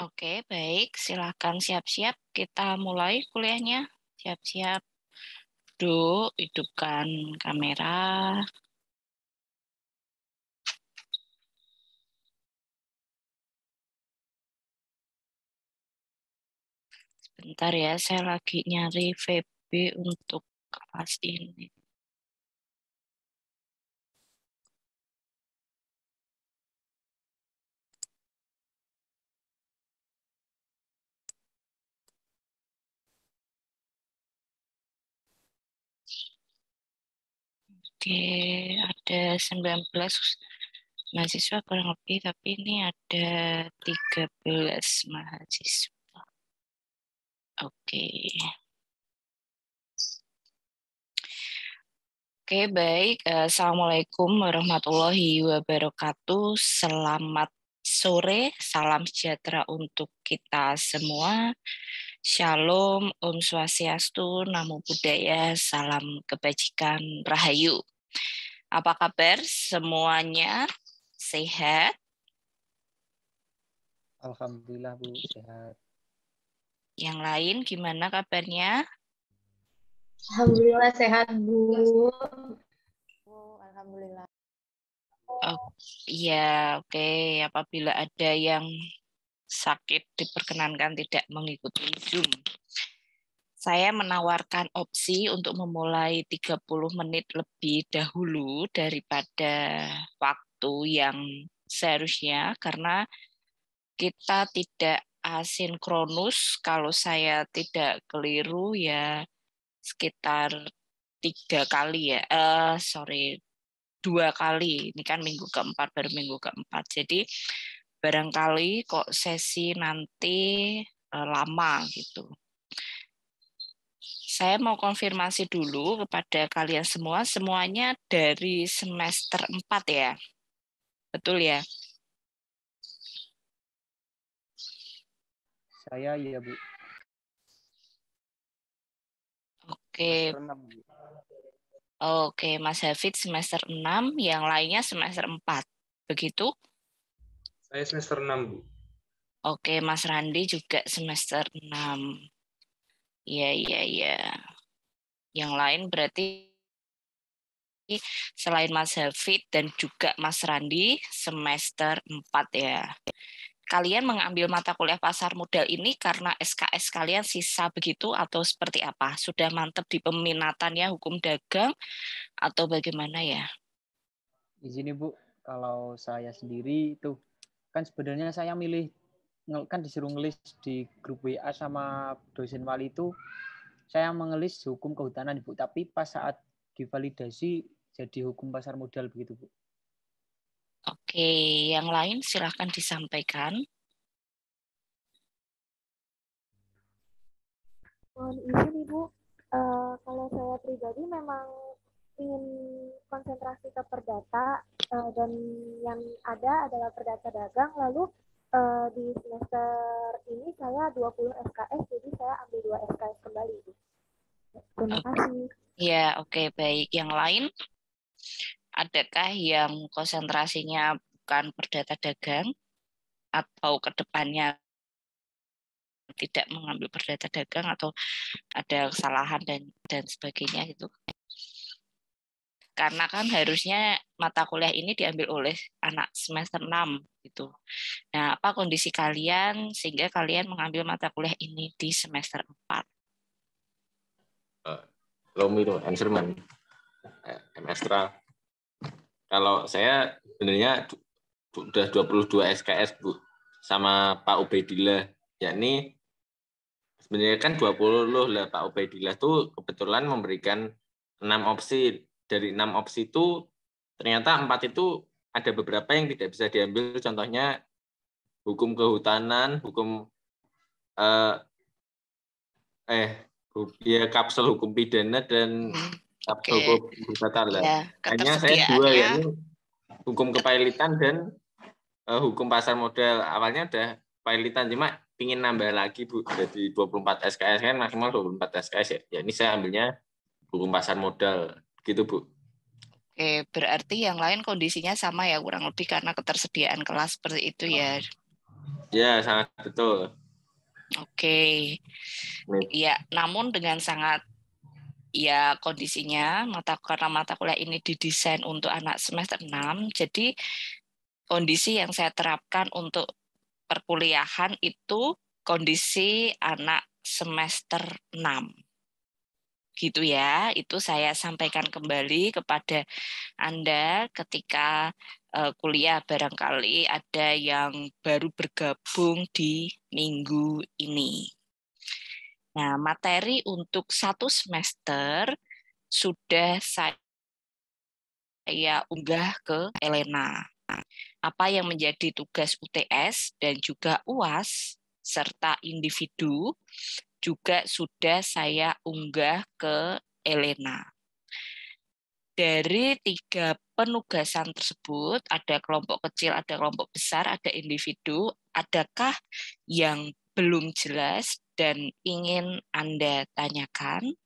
Oke, baik. silakan siap-siap. Kita mulai kuliahnya. Siap-siap. Do, hidupkan kamera. Sebentar ya, saya lagi nyari VB untuk kelas ini. Oke, ada 19 mahasiswa kurang lebih, tapi ini ada 13 mahasiswa. Oke. Oke, baik. Eh, Assalamualaikum warahmatullahi wabarakatuh. Selamat sore, salam sejahtera untuk kita semua. Shalom, Om Swastiastu, Namo Buddhaya, Salam Kebajikan, Rahayu. Apa kabar semuanya? Sehat? Alhamdulillah Bu, sehat. Yang lain gimana kabarnya? Alhamdulillah sehat Bu. Oh, alhamdulillah. Oh, iya, oke. Okay. Apabila ada yang sakit diperkenankan tidak mengikuti Zoom saya menawarkan opsi untuk memulai 30 menit lebih dahulu daripada waktu yang seharusnya karena kita tidak asinkronus kalau saya tidak keliru ya sekitar tiga kali ya eh uh, sorry dua kali ini kan minggu keempat baru minggu keempat jadi barangkali kok sesi nanti uh, lama gitu saya mau konfirmasi dulu kepada kalian semua, semuanya dari semester 4 ya. Betul ya? Saya iya, Bu. Oke. Oke, Mas Hafid semester 6, yang lainnya semester 4. Begitu? Saya semester 6, Bu. Oke, Mas Randi juga semester 6. Iya, iya, iya. Yang lain berarti selain Mas Hafid dan juga Mas Randi semester 4 ya. Kalian mengambil mata kuliah pasar modal ini karena SKS kalian sisa begitu atau seperti apa? Sudah mantap di peminatan ya hukum dagang atau bagaimana ya? Izin Ibu, kalau saya sendiri itu kan sebenarnya saya milih kan disuruh ngelis di grup WA sama dosen wali itu saya mengelis hukum kehutanan Ibu tapi pas saat divalidasi jadi hukum pasar modal begitu Bu. Oke, yang lain silahkan disampaikan. Mohon izin Ibu, uh, kalau saya pribadi memang ingin konsentrasi ke perdata uh, dan yang ada adalah perdata dagang lalu uh, di semester ini saya 20 SKS, jadi saya ambil 2 SKS kembali. Terima kasih. Ya, oke okay, baik. Yang lain adakah yang konsentrasinya bukan perdata dagang atau kedepannya tidak mengambil perdata dagang atau ada kesalahan dan dan sebagainya gitu? karena kan harusnya mata kuliah ini diambil oleh anak semester 6 gitu. Nah, apa kondisi kalian sehingga kalian mengambil mata kuliah ini di semester 4? Eh, Romi itu Enserman, eh, Mestra. Kalau saya sebenarnya sudah 22 SKS Bu sama Pak Ubaidillah, yakni sebenarnya kan 20 lah Pak Ubaidillah tuh kebetulan memberikan enam opsi dari enam opsi itu ternyata empat itu ada beberapa yang tidak bisa diambil contohnya hukum kehutanan hukum eh, eh ya kapsul hukum pidana dan hmm, kapsul okay. hukum tata ya, hanya saya dua ya hukum kepailitan dan eh, hukum pasar modal awalnya ada kepailitan cuma ingin nambah lagi bu jadi 24 SKS kan maksimal 24 SKS ya. ya ini saya ambilnya hukum pasar modal Gitu, Bu. Oke, berarti yang lain kondisinya sama ya kurang lebih karena ketersediaan kelas seperti itu ya. Ah. Ya, sangat betul. Oke. Ya, namun dengan sangat ya kondisinya mata karena mata kuliah ini didesain untuk anak semester 6, jadi kondisi yang saya terapkan untuk perkuliahan itu kondisi anak semester 6 gitu ya. Itu saya sampaikan kembali kepada Anda ketika eh, kuliah barangkali ada yang baru bergabung di minggu ini. Nah, materi untuk satu semester sudah saya unggah ke Elena. Apa yang menjadi tugas UTS dan juga UAS serta individu juga sudah saya unggah ke Elena. Dari tiga penugasan tersebut, ada kelompok kecil, ada kelompok besar, ada individu, adakah yang belum jelas dan ingin Anda tanyakan?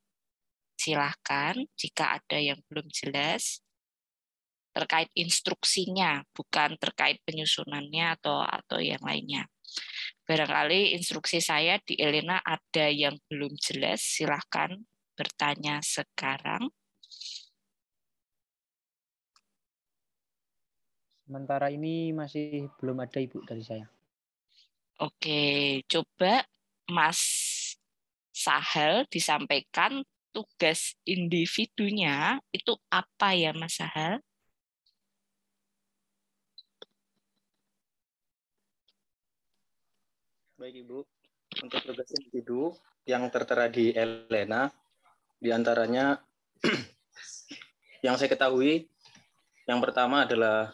Silahkan jika ada yang belum jelas terkait instruksinya, bukan terkait penyusunannya atau atau yang lainnya. Barangkali instruksi saya di Elena ada yang belum jelas, silahkan bertanya sekarang. Sementara ini masih belum ada Ibu dari saya. Oke, coba Mas Sahel disampaikan tugas individunya itu apa ya Mas Sahel? Baik Ibu, untuk tugas individu yang tertera di Elena, diantaranya yang saya ketahui, yang pertama adalah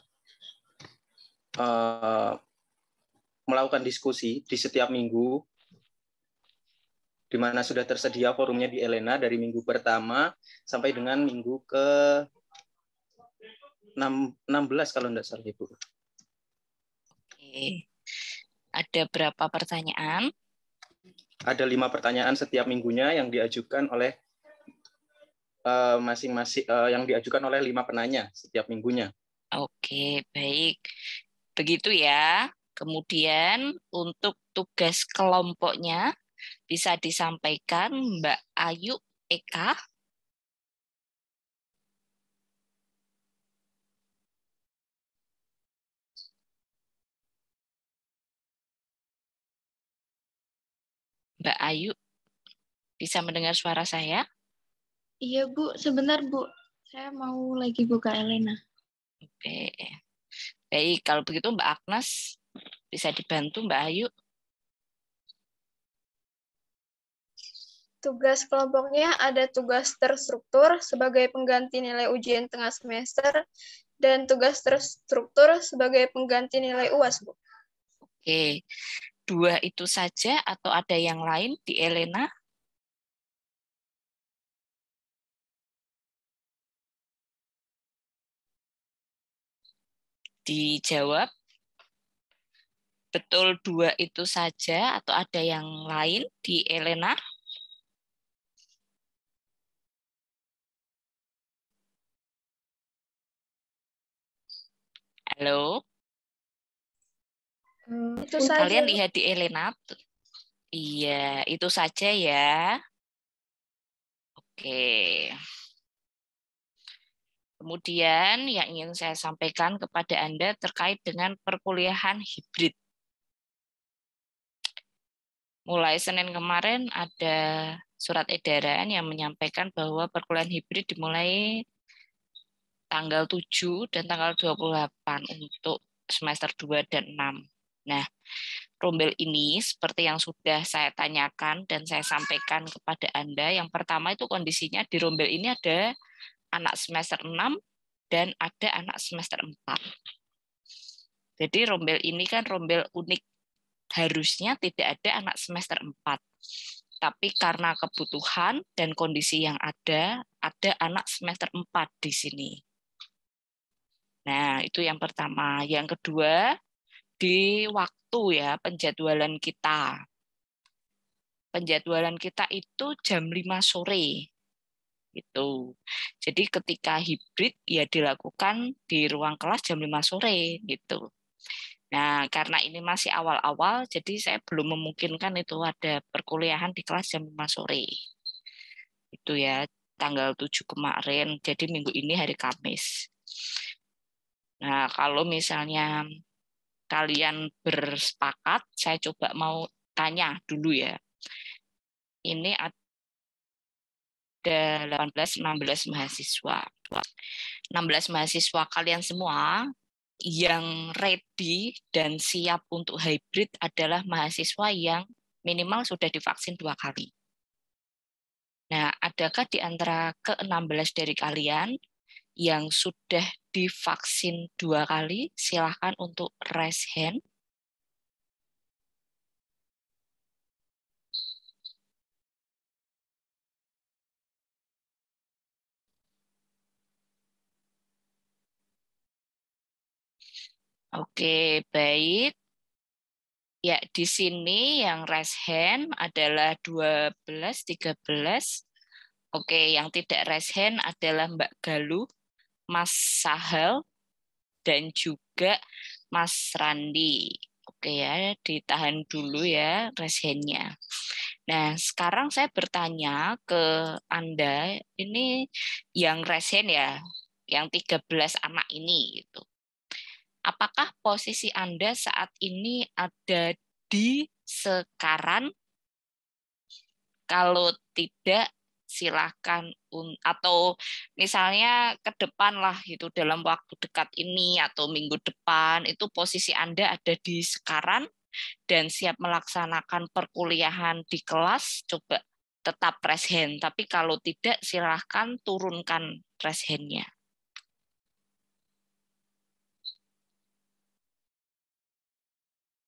uh, melakukan diskusi di setiap minggu, di mana sudah tersedia forumnya di Elena dari minggu pertama sampai dengan minggu ke 16 kalau tidak salah Ibu ada berapa pertanyaan? Ada lima pertanyaan setiap minggunya yang diajukan oleh eh, masing-masing uh, uh, yang diajukan oleh lima penanya setiap minggunya. Oke, baik. Begitu ya. Kemudian untuk tugas kelompoknya bisa disampaikan Mbak Ayu Eka Mbak Ayu. Bisa mendengar suara saya? Iya, Bu. Sebentar, Bu. Saya mau lagi buka Elena. Oke. Baik, kalau begitu Mbak Agnes bisa dibantu Mbak Ayu. Tugas kelompoknya ada tugas terstruktur sebagai pengganti nilai ujian tengah semester dan tugas terstruktur sebagai pengganti nilai UAS, Bu. Oke dua itu saja atau ada yang lain di Elena? Dijawab, betul dua itu saja atau ada yang lain di Elena? Halo? Hmm, itu saja. Kalian lihat di Elena. Iya, itu saja ya. Oke. Kemudian yang ingin saya sampaikan kepada Anda terkait dengan perkuliahan hibrid. Mulai Senin kemarin ada surat edaran yang menyampaikan bahwa perkuliahan hibrid dimulai tanggal 7 dan tanggal 28 untuk semester 2 dan 6. Nah, rombel ini seperti yang sudah saya tanyakan dan saya sampaikan kepada Anda, yang pertama itu kondisinya di rombel ini ada anak semester 6 dan ada anak semester 4. Jadi rombel ini kan rombel unik. Harusnya tidak ada anak semester 4. Tapi karena kebutuhan dan kondisi yang ada, ada anak semester 4 di sini. Nah, itu yang pertama. Yang kedua, di waktu ya penjadwalan kita. Penjadwalan kita itu jam 5 sore. itu Jadi ketika hibrid ya dilakukan di ruang kelas jam 5 sore gitu. Nah, karena ini masih awal-awal, jadi saya belum memungkinkan itu ada perkuliahan di kelas jam 5 sore. Itu ya, tanggal 7 kemarin, jadi minggu ini hari Kamis. Nah, kalau misalnya kalian bersepakat, saya coba mau tanya dulu ya. Ini ada 18 16 mahasiswa. 16 mahasiswa kalian semua yang ready dan siap untuk hybrid adalah mahasiswa yang minimal sudah divaksin dua kali. Nah, adakah di antara ke-16 dari kalian yang sudah divaksin dua kali, silahkan untuk raise hand. Oke, baik. Ya, di sini yang raise hand adalah 12, 13. Oke, yang tidak raise hand adalah Mbak Galuh. Mas Sahel dan juga Mas Randi. Oke ya, ditahan dulu ya resennya. Nah, sekarang saya bertanya ke Anda, ini yang resen ya, yang 13 anak ini gitu. Apakah posisi Anda saat ini ada di sekarang? Kalau tidak, silahkan atau misalnya ke depan lah itu dalam waktu dekat ini atau minggu depan itu posisi Anda ada di sekarang dan siap melaksanakan perkuliahan di kelas coba tetap press hand tapi kalau tidak silahkan turunkan press handnya.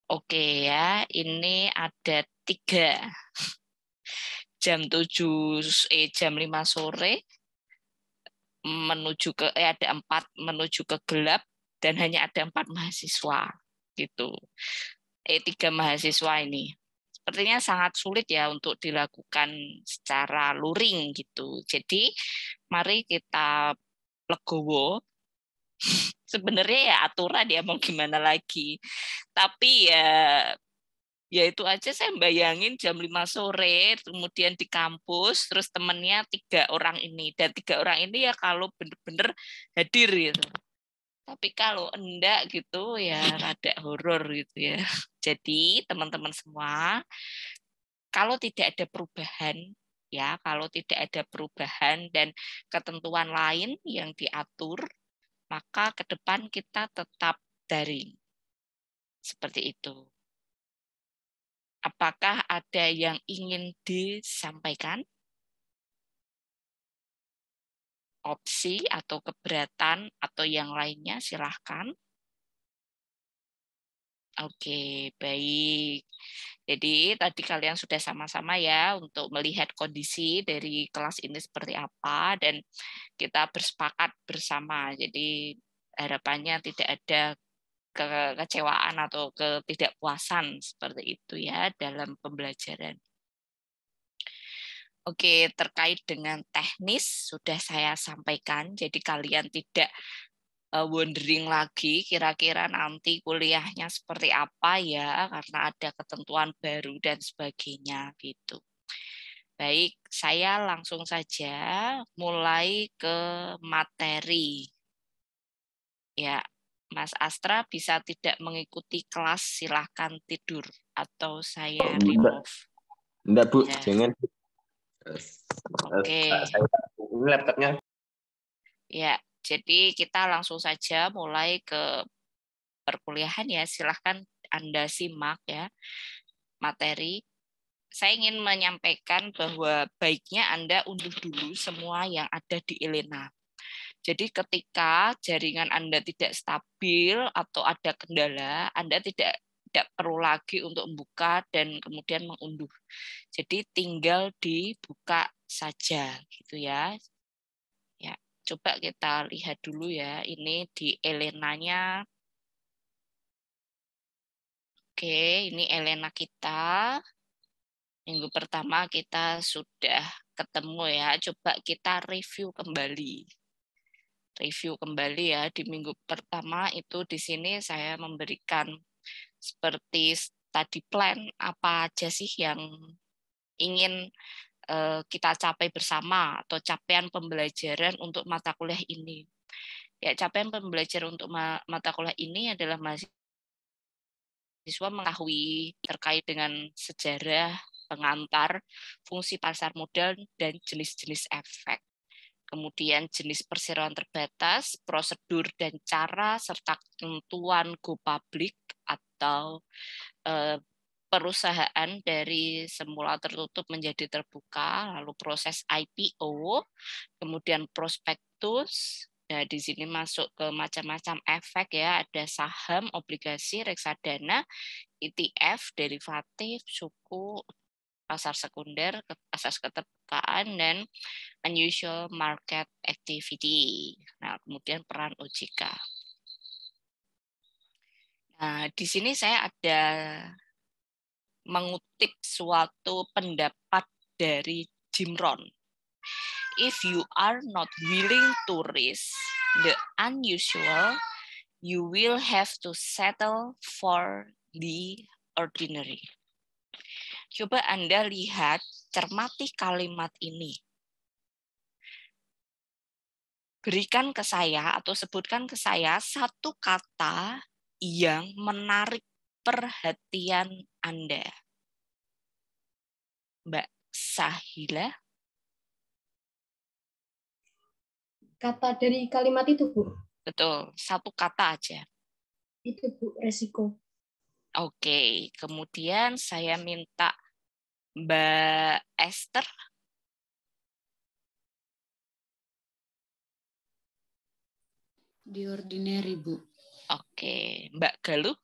Oke ya, ini ada tiga jam 7 eh jam 5 sore menuju ke eh, ada empat menuju ke gelap dan hanya ada empat mahasiswa gitu eh tiga mahasiswa ini sepertinya sangat sulit ya untuk dilakukan secara luring gitu jadi mari kita legowo sebenarnya ya aturan ya mau gimana lagi tapi ya ya itu aja saya bayangin jam 5 sore kemudian di kampus terus temennya tiga orang ini dan tiga orang ini ya kalau bener-bener hadir gitu tapi kalau enggak gitu ya ada horor gitu ya jadi teman-teman semua kalau tidak ada perubahan ya kalau tidak ada perubahan dan ketentuan lain yang diatur maka ke depan kita tetap daring seperti itu Apakah ada yang ingin disampaikan? Opsi atau keberatan atau yang lainnya silahkan. Oke, baik. Jadi tadi kalian sudah sama-sama ya untuk melihat kondisi dari kelas ini seperti apa dan kita bersepakat bersama. Jadi harapannya tidak ada kekecewaan atau ketidakpuasan seperti itu ya dalam pembelajaran. Oke, terkait dengan teknis sudah saya sampaikan, jadi kalian tidak e, wondering lagi kira-kira nanti kuliahnya seperti apa ya karena ada ketentuan baru dan sebagainya gitu. Baik, saya langsung saja mulai ke materi. Ya, Mas Astra bisa tidak mengikuti kelas, silahkan tidur atau saya oh, remove. Enggak, Bu, ya. jangan. Oke. Okay. Ini laptopnya. Ya, jadi kita langsung saja mulai ke perkuliahan ya. Silahkan Anda simak ya materi. Saya ingin menyampaikan bahwa baiknya Anda unduh dulu semua yang ada di Elena jadi ketika jaringan Anda tidak stabil atau ada kendala, Anda tidak tidak perlu lagi untuk membuka dan kemudian mengunduh. Jadi tinggal dibuka saja gitu ya. Ya, coba kita lihat dulu ya. Ini di Elenanya. Oke, ini Elena kita. Minggu pertama kita sudah ketemu ya. Coba kita review kembali review kembali ya di minggu pertama itu di sini saya memberikan seperti tadi plan apa aja sih yang ingin eh, kita capai bersama atau capaian pembelajaran untuk mata kuliah ini. Ya, capaian pembelajaran untuk mata kuliah ini adalah mahasiswa mengetahui terkait dengan sejarah, pengantar, fungsi pasar modal, dan jenis-jenis efek kemudian jenis perseroan terbatas, prosedur dan cara, serta ketentuan go public atau eh, perusahaan dari semula tertutup menjadi terbuka, lalu proses IPO, kemudian prospektus, Nah, di sini masuk ke macam-macam efek ya, ada saham, obligasi, reksadana, ETF, derivatif, suku, pasar sekunder, pasar keterbukaan dan unusual market activity. Nah, kemudian peran OJK. Nah, di sini saya ada mengutip suatu pendapat dari Jim Rohn. If you are not willing to risk the unusual, you will have to settle for the ordinary. Coba Anda lihat cermati kalimat ini. Berikan ke saya atau sebutkan ke saya satu kata yang menarik perhatian Anda. Mbak Sahila. Kata dari kalimat itu, Bu. Betul, satu kata aja. Itu, Bu, resiko. Oke, kemudian saya minta Mbak Esther. Di ordinary, Bu. Oke, Mbak Galuh.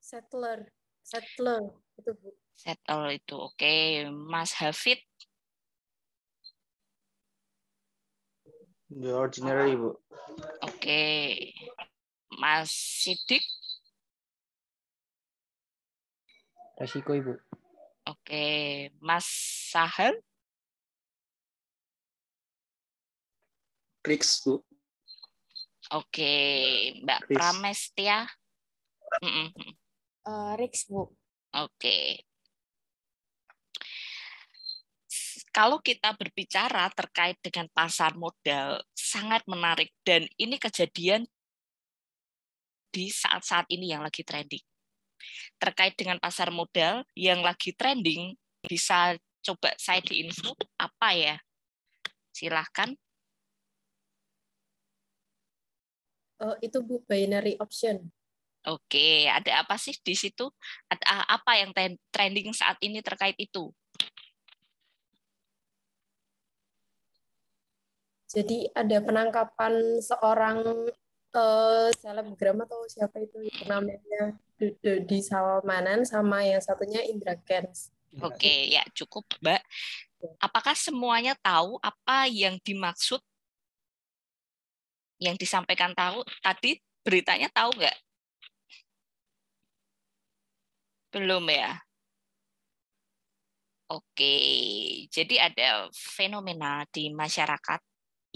Settler. Settler itu, Bu. settler itu. Oke, Mas Hafid. The ordinary, Bu. Oke. Mas Sidik. Resiko Ibu. Oke, Mas Sahel? Riks, Bu. Oke, Mbak Chris. Pramestia? Uh, Riks, Bu. Oke. Kalau kita berbicara terkait dengan pasar modal, sangat menarik. Dan ini kejadian di saat-saat ini yang lagi trending terkait dengan pasar modal yang lagi trending bisa coba saya diinfo apa ya silahkan oh, itu bu binary option Oke, ada apa sih di situ? Ada ah, apa yang trending saat ini terkait itu? Jadi ada penangkapan seorang uh, selebgram atau siapa itu namanya di Salmanan sama yang satunya Indra Kens. Oke, okay, ya cukup, Mbak. Apakah semuanya tahu apa yang dimaksud yang disampaikan tahu tadi beritanya tahu nggak? Belum ya. Oke, jadi ada fenomena di masyarakat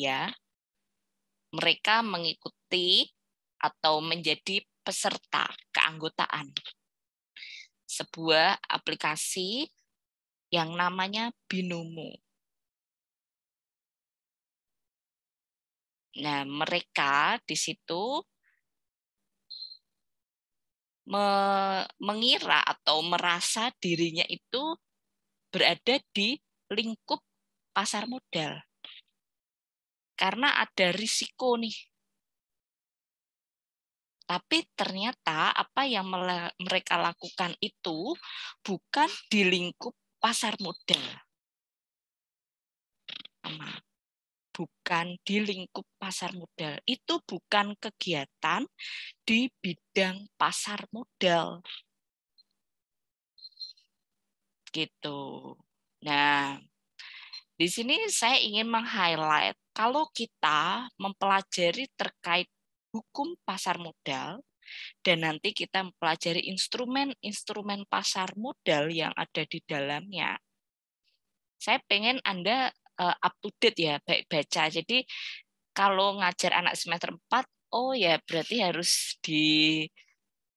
ya. Mereka mengikuti mengikuti atau menjadi peserta keanggotaan sebuah aplikasi yang namanya Binomo. Nah, mereka di situ me mengira atau merasa dirinya itu berada di lingkup pasar modal. Karena ada risiko nih tapi ternyata apa yang mereka lakukan itu bukan di lingkup pasar modal. Bukan di lingkup pasar modal. Itu bukan kegiatan di bidang pasar modal. Gitu. Nah, di sini saya ingin meng-highlight kalau kita mempelajari terkait hukum pasar modal dan nanti kita mempelajari instrumen-instrumen pasar modal yang ada di dalamnya. Saya pengen Anda eh, up to date ya, baik baca. Jadi kalau ngajar anak semester 4, oh ya berarti harus di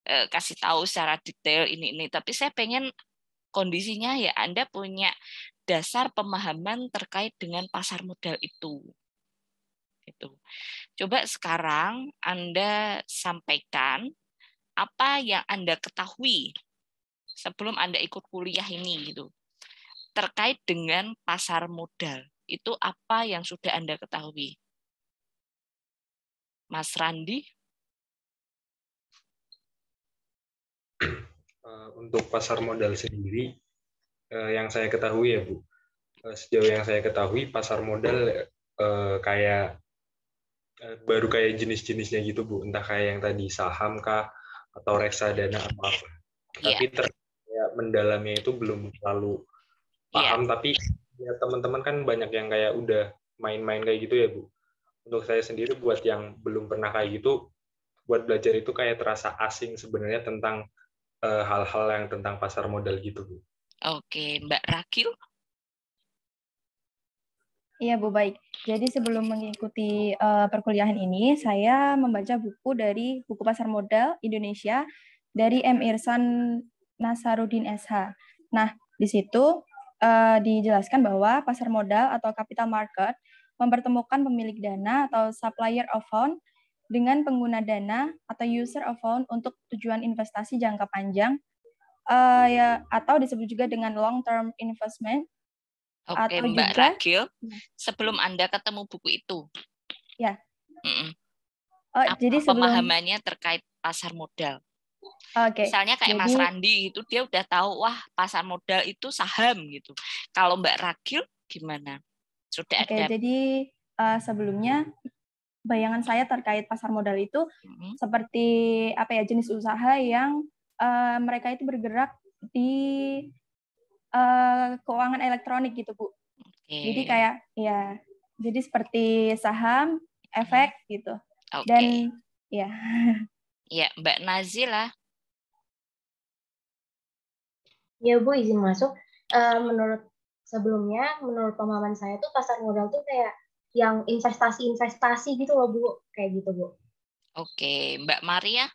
eh, kasih tahu secara detail ini ini. Tapi saya pengen kondisinya ya Anda punya dasar pemahaman terkait dengan pasar modal itu itu. Coba sekarang Anda sampaikan apa yang Anda ketahui sebelum Anda ikut kuliah ini gitu. Terkait dengan pasar modal. Itu apa yang sudah Anda ketahui? Mas Randi? Eh, untuk pasar modal sendiri, eh, yang saya ketahui ya Bu, eh, sejauh yang saya ketahui pasar modal kayak baru kayak jenis-jenisnya gitu bu entah kayak yang tadi saham kah atau reksadana apa apa iya. tapi ter ya, mendalamnya itu belum terlalu iya. paham yeah. tapi ya teman-teman kan banyak yang kayak udah main-main kayak gitu ya bu untuk saya sendiri buat yang belum pernah kayak gitu buat belajar itu kayak terasa asing sebenarnya tentang eh, hal-hal uh, yang tentang pasar modal gitu bu. Oke, Mbak Rakil Iya Bu, baik. Jadi sebelum mengikuti uh, perkuliahan ini, saya membaca buku dari Buku Pasar Modal Indonesia dari M. Irsan Nasaruddin SH. Nah, di situ uh, dijelaskan bahwa pasar modal atau capital market mempertemukan pemilik dana atau supplier of fund dengan pengguna dana atau user of fund untuk tujuan investasi jangka panjang uh, ya, atau disebut juga dengan long term investment Oke, okay, Mbak juga, hmm. sebelum Anda ketemu buku itu. Ya. Mm -mm. Oh, Apa jadi sebelum... pemahamannya terkait pasar modal? Okay. Misalnya kayak jadi... Mas Randi itu dia udah tahu wah pasar modal itu saham gitu. Kalau Mbak Ragil gimana? Sudah okay, ada. jadi uh, sebelumnya bayangan saya terkait pasar modal itu mm-hmm. seperti apa ya jenis usaha yang uh, mereka itu bergerak di Eh, keuangan elektronik gitu bu. Okay. Jadi kayak ya, jadi seperti saham, hmm. efek gitu. Okay. Dan ya. Ya Mbak Nazila. Ya bu izin masuk. Uh, menurut sebelumnya, menurut pemahaman saya tuh pasar modal tuh kayak yang investasi-investasi gitu loh bu, kayak gitu bu. Oke, okay. Mbak Maria.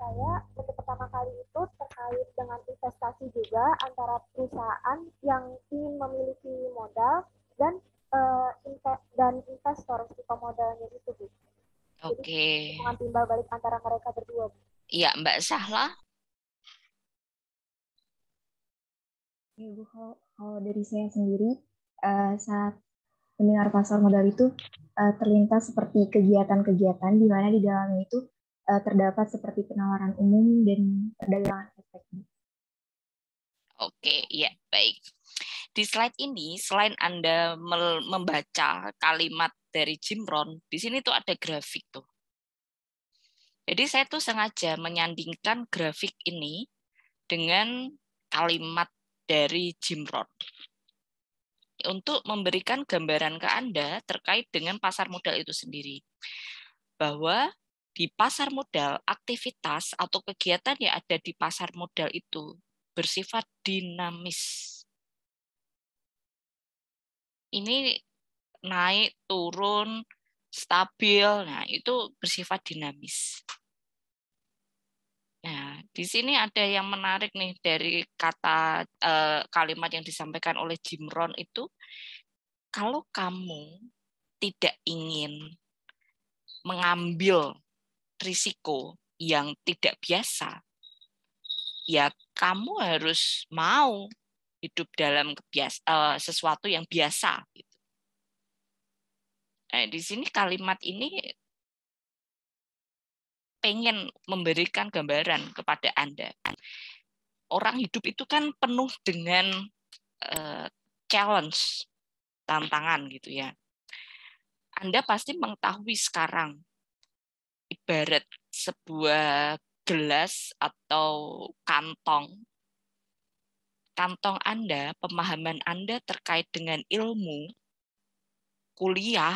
saya untuk pertama kali itu terkait dengan investasi juga antara perusahaan yang ingin memiliki modal dan uh, inve- dan investor si pemodalnya itu bu. Oke. Okay. timbal balik antara mereka berdua. bu. Iya Mbak Sahla. Ya bu kalau, kalau dari saya sendiri uh, saat seminar pasar modal itu uh, terlintas seperti kegiatan-kegiatan di mana di dalamnya itu Eh, terdapat seperti penawaran umum dan perdagangan efek Oke, ya baik. Di slide ini, selain Anda membaca kalimat dari Jim Rohn, di sini tuh ada grafik tuh. Jadi saya tuh sengaja menyandingkan grafik ini dengan kalimat dari Jim Rohn untuk memberikan gambaran ke Anda terkait dengan pasar modal itu sendiri. Bahwa di pasar modal, aktivitas atau kegiatan yang ada di pasar modal itu bersifat dinamis. Ini naik, turun, stabil. Nah, itu bersifat dinamis. Nah, di sini ada yang menarik nih dari kata eh, kalimat yang disampaikan oleh Jim Rohn itu kalau kamu tidak ingin mengambil risiko yang tidak biasa, ya kamu harus mau hidup dalam kebiasa, uh, eh, sesuatu yang biasa. Gitu. Nah, di sini kalimat ini pengen memberikan gambaran kepada Anda. Orang hidup itu kan penuh dengan uh, challenge, tantangan gitu ya. Anda pasti mengetahui sekarang ibarat sebuah gelas atau kantong. Kantong Anda, pemahaman Anda terkait dengan ilmu, kuliah,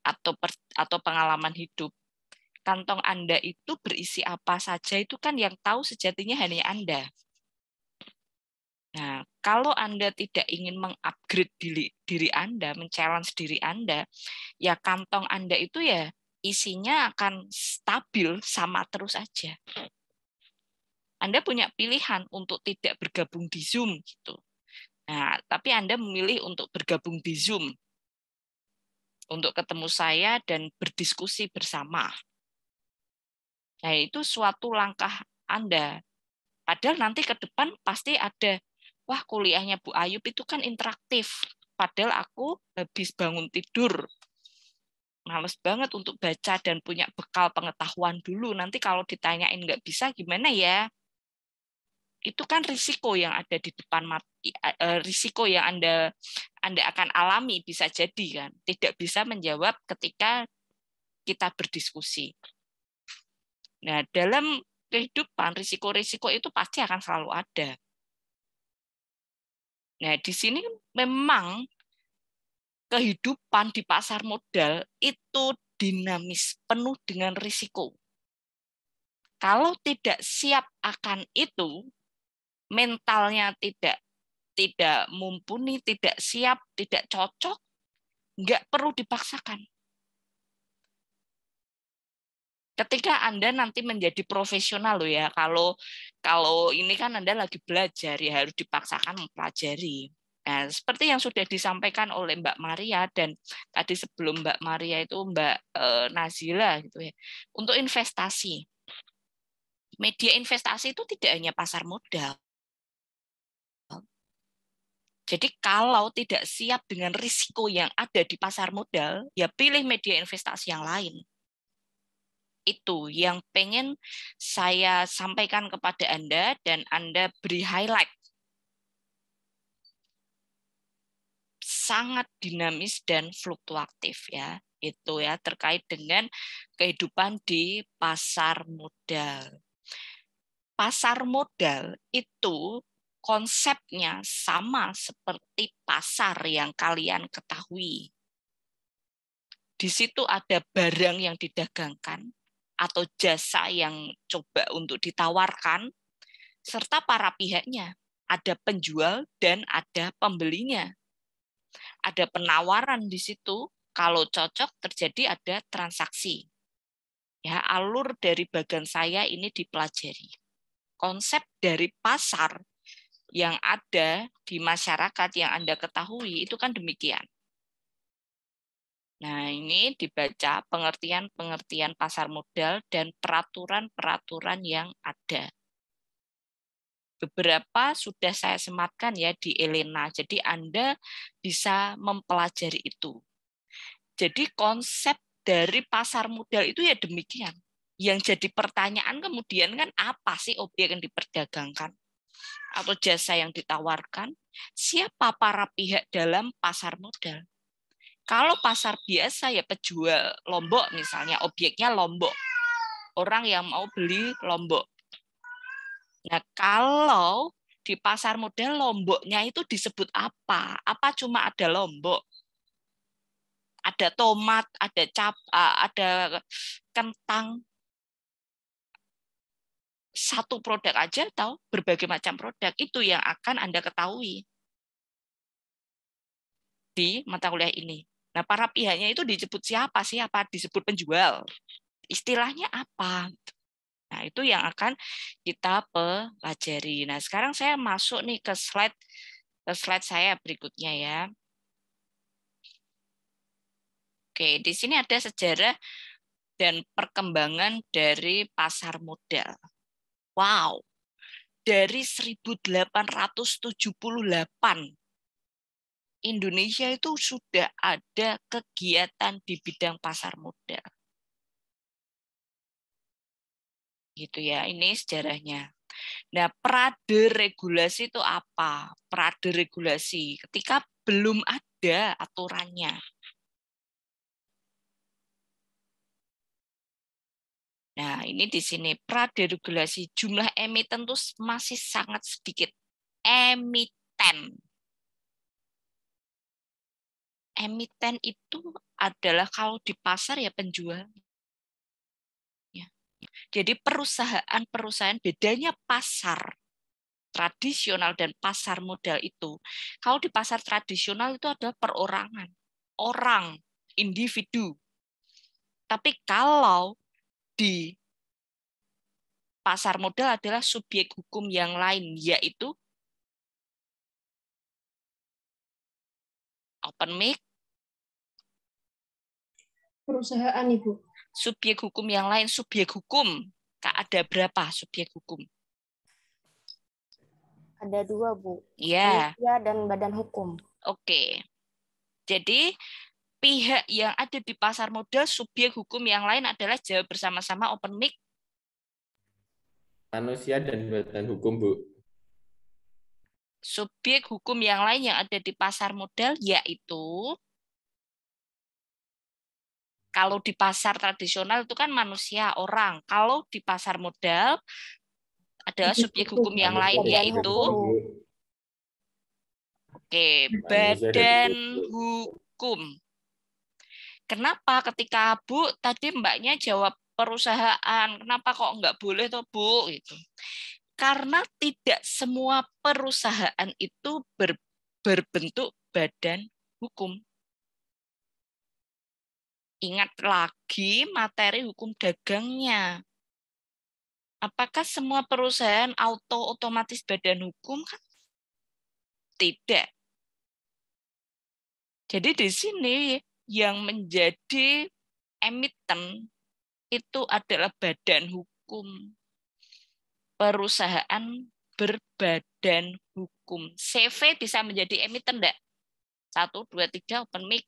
atau per, atau pengalaman hidup. Kantong Anda itu berisi apa saja itu kan yang tahu sejatinya hanya Anda. Nah, kalau Anda tidak ingin mengupgrade diri, diri Anda, men-challenge diri Anda, ya kantong Anda itu ya isinya akan stabil sama terus aja. Anda punya pilihan untuk tidak bergabung di Zoom gitu. Nah, tapi Anda memilih untuk bergabung di Zoom untuk ketemu saya dan berdiskusi bersama. Nah, itu suatu langkah Anda. Padahal nanti ke depan pasti ada, wah kuliahnya Bu Ayub itu kan interaktif. Padahal aku habis bangun tidur males banget untuk baca dan punya bekal pengetahuan dulu. Nanti kalau ditanyain nggak bisa gimana ya? Itu kan risiko yang ada di depan mata, e, risiko yang Anda Anda akan alami bisa jadi kan. Tidak bisa menjawab ketika kita berdiskusi. Nah, dalam kehidupan risiko-risiko itu pasti akan selalu ada. Nah, di sini kan memang kehidupan di pasar modal itu dinamis, penuh dengan risiko. Kalau tidak siap akan itu, mentalnya tidak tidak mumpuni, tidak siap, tidak cocok, nggak perlu dipaksakan. Ketika Anda nanti menjadi profesional loh ya, kalau kalau ini kan Anda lagi belajar ya harus dipaksakan mempelajari. Nah, seperti yang sudah disampaikan oleh Mbak Maria dan tadi sebelum Mbak Maria itu Mbak eh, Nazila gitu ya. Untuk investasi. Media investasi itu tidak hanya pasar modal. Jadi kalau tidak siap dengan risiko yang ada di pasar modal, ya pilih media investasi yang lain. Itu yang pengen saya sampaikan kepada Anda dan Anda beri highlight sangat dinamis dan fluktuatif ya itu ya terkait dengan kehidupan di pasar modal. Pasar modal itu konsepnya sama seperti pasar yang kalian ketahui. Di situ ada barang yang didagangkan atau jasa yang coba untuk ditawarkan serta para pihaknya. Ada penjual dan ada pembelinya ada penawaran di situ, kalau cocok terjadi ada transaksi. Ya, alur dari bagan saya ini dipelajari. Konsep dari pasar yang ada di masyarakat yang Anda ketahui itu kan demikian. Nah, ini dibaca pengertian-pengertian pasar modal dan peraturan-peraturan yang ada beberapa sudah saya sematkan ya di Elena. Jadi Anda bisa mempelajari itu. Jadi konsep dari pasar modal itu ya demikian. Yang jadi pertanyaan kemudian kan apa sih objek yang diperdagangkan? atau jasa yang ditawarkan, siapa para pihak dalam pasar modal? Kalau pasar biasa ya penjual Lombok misalnya, objeknya Lombok. Orang yang mau beli Lombok. Nah, kalau di pasar model Lomboknya itu disebut apa? Apa cuma ada Lombok? Ada tomat, ada cap, ada kentang. Satu produk aja atau berbagai macam produk itu yang akan Anda ketahui di mata kuliah ini. Nah, para pihaknya itu disebut siapa? sih? Apa disebut penjual? Istilahnya apa? Gitu Nah, itu yang akan kita pelajari. Nah, sekarang saya masuk nih ke slide ke slide saya berikutnya ya. Oke, di sini ada sejarah dan perkembangan dari pasar modal. Wow. Dari 1878 Indonesia itu sudah ada kegiatan di bidang pasar modal. gitu ya. Ini sejarahnya. Nah, prade regulasi itu apa? Prade regulasi ketika belum ada aturannya. Nah, ini di sini prade regulasi jumlah emiten itu masih sangat sedikit. Emiten. Emiten itu adalah kalau di pasar ya penjual. Jadi perusahaan-perusahaan bedanya pasar tradisional dan pasar modal itu. Kalau di pasar tradisional itu ada perorangan, orang, individu. Tapi kalau di pasar modal adalah subjek hukum yang lain, yaitu open mic. Perusahaan, Ibu subjek hukum yang lain, subjek hukum. Kak, ada berapa subjek hukum? Ada dua, Bu. ya Yeah. dan badan hukum. Oke. Okay. Jadi, pihak yang ada di pasar modal, subjek hukum yang lain adalah jawab bersama-sama open mic. Manusia dan badan hukum, Bu. Subjek hukum yang lain yang ada di pasar modal yaitu kalau di pasar tradisional itu kan manusia, orang. Kalau di pasar modal ada subjek hukum yang lain yaitu Oke, badan hukum. Kenapa ketika Bu tadi Mbaknya jawab perusahaan, kenapa kok nggak boleh tuh Bu itu Karena tidak semua perusahaan itu ber, berbentuk badan hukum ingat lagi materi hukum dagangnya. Apakah semua perusahaan auto otomatis badan hukum kan? Tidak. Jadi di sini yang menjadi emiten itu adalah badan hukum. Perusahaan berbadan hukum. CV bisa menjadi emiten enggak? Satu, dua, tiga, open mic.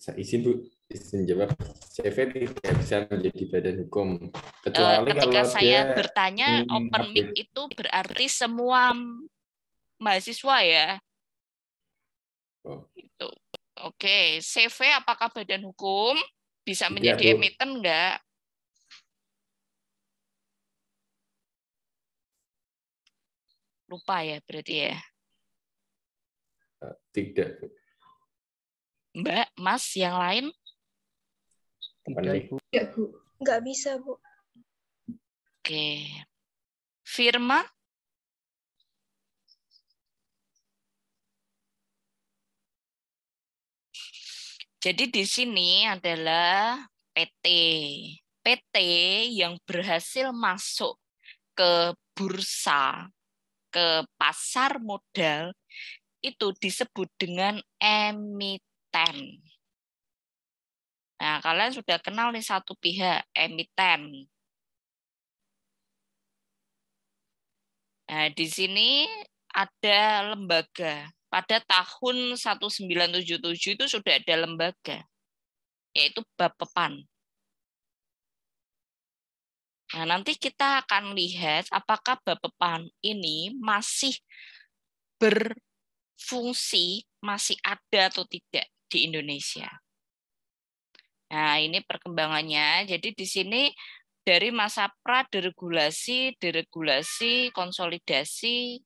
Saya izin, Bu izin jawab, CV tidak bisa menjadi badan hukum. Kecuali eh, uh, ketika kalau saya dia bertanya hmm, open mic itu berarti semua mahasiswa ya. Oh. Itu. Oke, okay. CV apakah badan hukum bisa menjadi ya, emiten enggak? Lupa ya berarti ya. Eh, tidak. Mbak, Mas, yang lain? Tidak, iya, iya, bisa, Bu. Oke. Firma? Jadi di sini adalah PT. PT yang berhasil masuk ke bursa, ke pasar modal, itu disebut dengan emiten. Nah, kalian sudah kenal nih satu pihak, emiten. Nah, di sini ada lembaga. Pada tahun 1977 itu sudah ada lembaga, yaitu Bapepan. Nah, nanti kita akan lihat apakah Bapepan ini masih berfungsi, masih ada atau tidak di Indonesia. Nah, ini perkembangannya. Jadi di sini dari masa pra deregulasi, deregulasi, konsolidasi,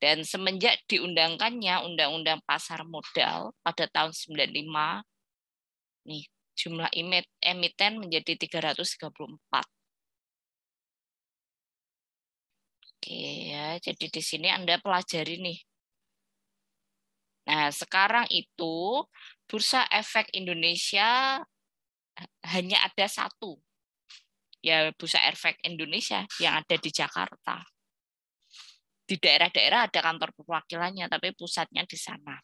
dan semenjak diundangkannya Undang-Undang Pasar Modal pada tahun 95, nih jumlah emiten menjadi 334. Oke ya, jadi di sini Anda pelajari nih Nah, sekarang itu bursa efek Indonesia eh, hanya ada satu. Ya, bursa efek Indonesia yang ada di Jakarta. Di daerah-daerah ada kantor perwakilannya, tapi pusatnya di sana.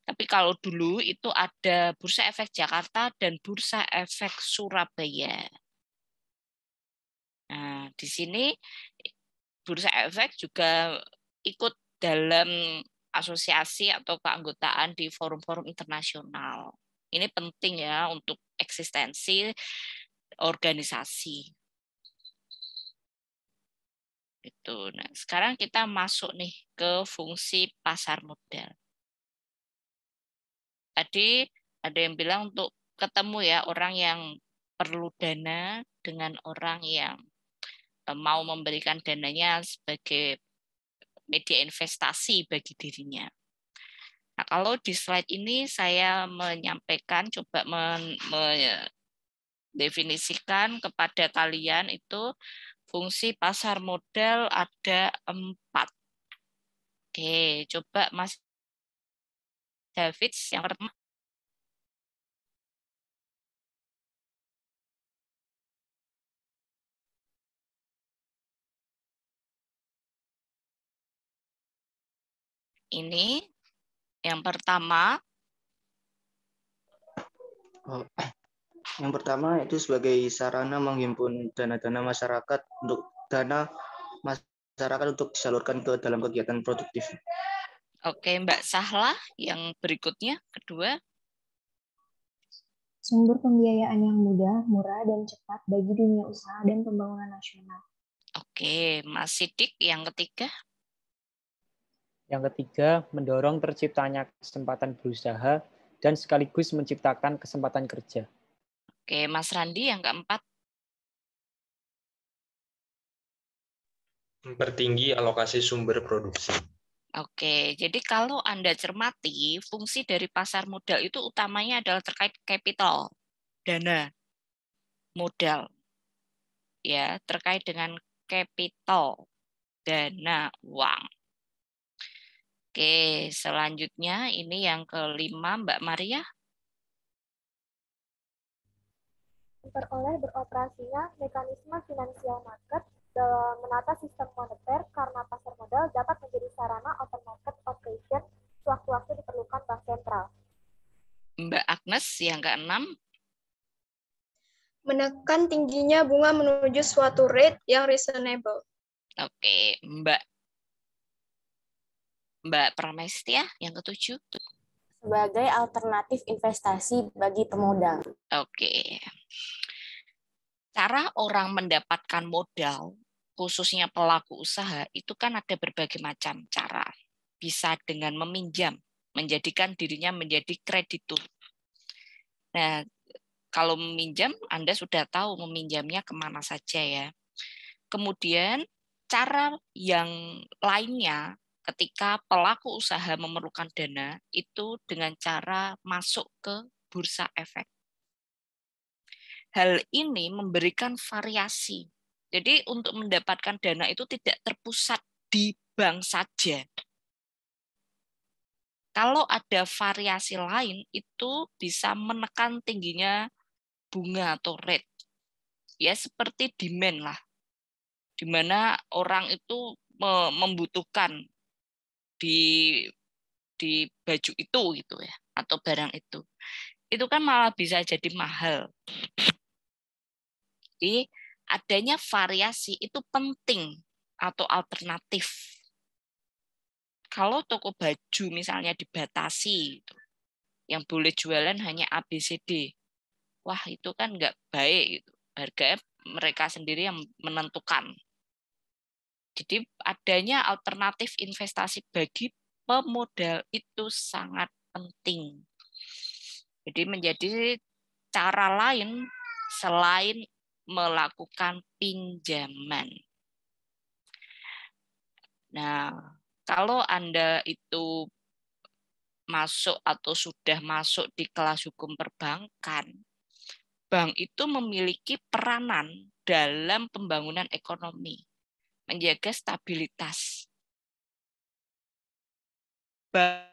Tapi kalau dulu itu ada Bursa Efek Jakarta dan Bursa Efek Surabaya. Nah, di sini Bursa Efek juga ikut dalam asosiasi atau keanggotaan di forum-forum internasional. Ini penting ya untuk eksistensi organisasi. Itu. Nah, sekarang kita masuk nih ke fungsi pasar modal. Tadi ada yang bilang untuk ketemu ya orang yang perlu dana dengan orang yang eh, mau memberikan dananya sebagai media investasi bagi dirinya. Nah, kalau di slide ini saya menyampaikan coba mendefinisikan mendefinisikan kepada kalian itu fungsi pasar modal ada empat. Oke, coba Mas David yang pertama ini. Yang pertama, oh, yang pertama itu sebagai sarana menghimpun dana-dana masyarakat untuk dana masyarakat untuk disalurkan ke dalam kegiatan produktif. Oke, Mbak Sahla, yang berikutnya kedua. Sumber pembiayaan yang mudah, murah, dan cepat bagi dunia usaha dan pembangunan nasional. Oke, Mas Sidik yang ketiga. Yang ketiga, mendorong terciptanya kesempatan berusaha dan sekaligus menciptakan kesempatan kerja. Oke, Mas Randi yang keempat. Mempertinggi alokasi sumber produksi. Oke, jadi kalau Anda cermati, fungsi dari pasar modal itu utamanya adalah terkait capital, dana, modal. Ya, terkait dengan capital, dana, uang. Oke, selanjutnya ini yang kelima Mbak Maria. Diperoleh beroperasinya mekanisme finansial market dalam menata sistem moneter karena pasar modal dapat menjadi sarana open market operation sewaktu-waktu diperlukan bank sentral. Mbak Agnes yang keenam. Menekan tingginya bunga menuju suatu rate yang reasonable. Oke, Mbak Mbak Pramestia yang ketujuh sebagai alternatif investasi bagi pemodal. Oke. Cara orang mendapatkan modal, khususnya pelaku usaha, itu kan ada berbagai macam cara. Bisa dengan meminjam, menjadikan dirinya menjadi kreditur. Nah, kalau meminjam, Anda sudah tahu meminjamnya kemana saja ya. Kemudian, cara yang lainnya ketika pelaku usaha memerlukan dana itu dengan cara masuk ke bursa efek. Hal ini memberikan variasi. Jadi untuk mendapatkan dana itu tidak terpusat di bank saja. Kalau ada variasi lain itu bisa menekan tingginya bunga atau rate. Ya seperti demand lah. Di mana orang itu membutuhkan di di baju itu gitu ya atau barang itu itu kan malah bisa jadi mahal jadi adanya variasi itu penting atau alternatif kalau toko baju misalnya dibatasi gitu, yang boleh jualan hanya ABCD wah itu kan nggak baik gitu harga mereka sendiri yang menentukan jadi adanya alternatif investasi bagi pemodal itu sangat penting. Jadi menjadi cara lain selain melakukan pinjaman. Nah, kalau Anda itu masuk atau sudah masuk di kelas hukum perbankan, bank itu memiliki peranan dalam pembangunan ekonomi menjaga stabilitas. Bank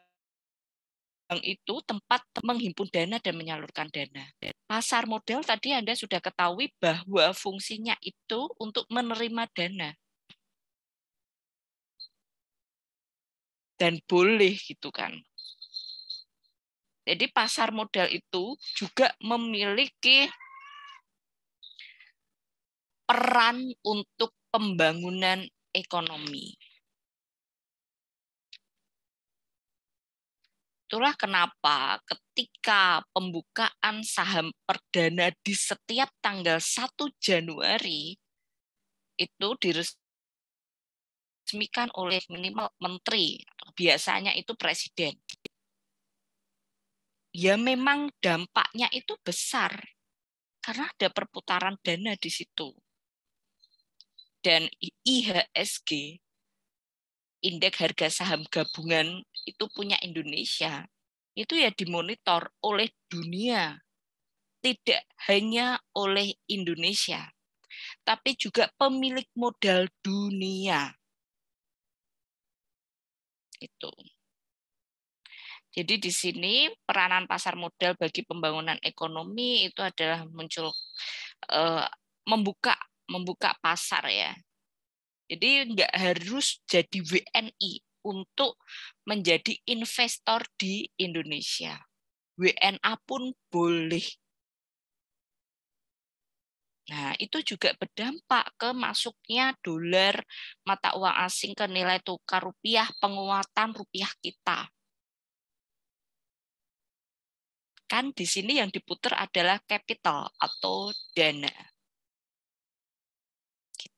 itu tempat menghimpun dana dan menyalurkan dana. Pasar modal tadi Anda sudah ketahui bahwa fungsinya itu untuk menerima dana. Dan boleh gitu kan. Jadi pasar modal itu juga memiliki peran untuk pembangunan ekonomi. Itulah kenapa ketika pembukaan saham perdana di setiap tanggal 1 Januari itu diresmikan oleh minimal menteri, biasanya itu presiden. Ya memang dampaknya itu besar karena ada perputaran dana di situ dan IHSG indeks harga saham gabungan itu punya Indonesia itu ya dimonitor oleh dunia tidak hanya oleh Indonesia tapi juga pemilik modal dunia itu jadi di sini peranan pasar modal bagi pembangunan ekonomi itu adalah muncul eh, membuka membuka pasar ya. Jadi nggak harus jadi WNI untuk menjadi investor di Indonesia. WNA pun boleh. Nah, itu juga berdampak ke masuknya dolar mata uang asing ke nilai tukar rupiah, penguatan rupiah kita. Kan di sini yang diputar adalah capital atau dana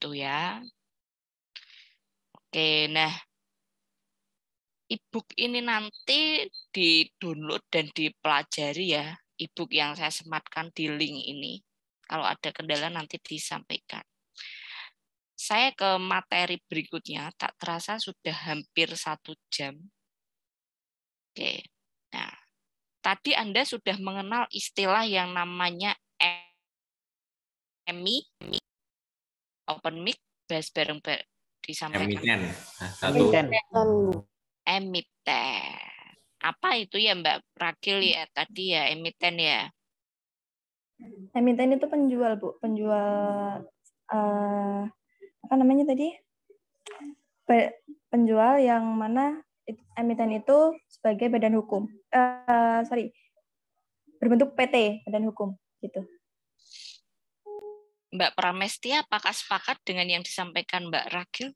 gitu ya. Oke, nah e ini nanti di-download dan dipelajari ya. e yang saya sematkan di link ini. Kalau ada kendala nanti disampaikan. Saya ke materi berikutnya. Tak terasa sudah hampir satu jam. Oke, nah tadi Anda sudah mengenal istilah yang namanya EMI, open mic bahas bareng bareng disampaikan. Emiten. Nah, satu. Emiten. Apa itu ya Mbak Rakil ya tadi ya emiten ya? Emiten itu penjual Bu, penjual uh, apa namanya tadi? penjual yang mana emiten itu sebagai badan hukum. Uh, sorry, berbentuk PT badan hukum gitu. Mbak Pramesti apakah sepakat dengan yang disampaikan Mbak Rakil?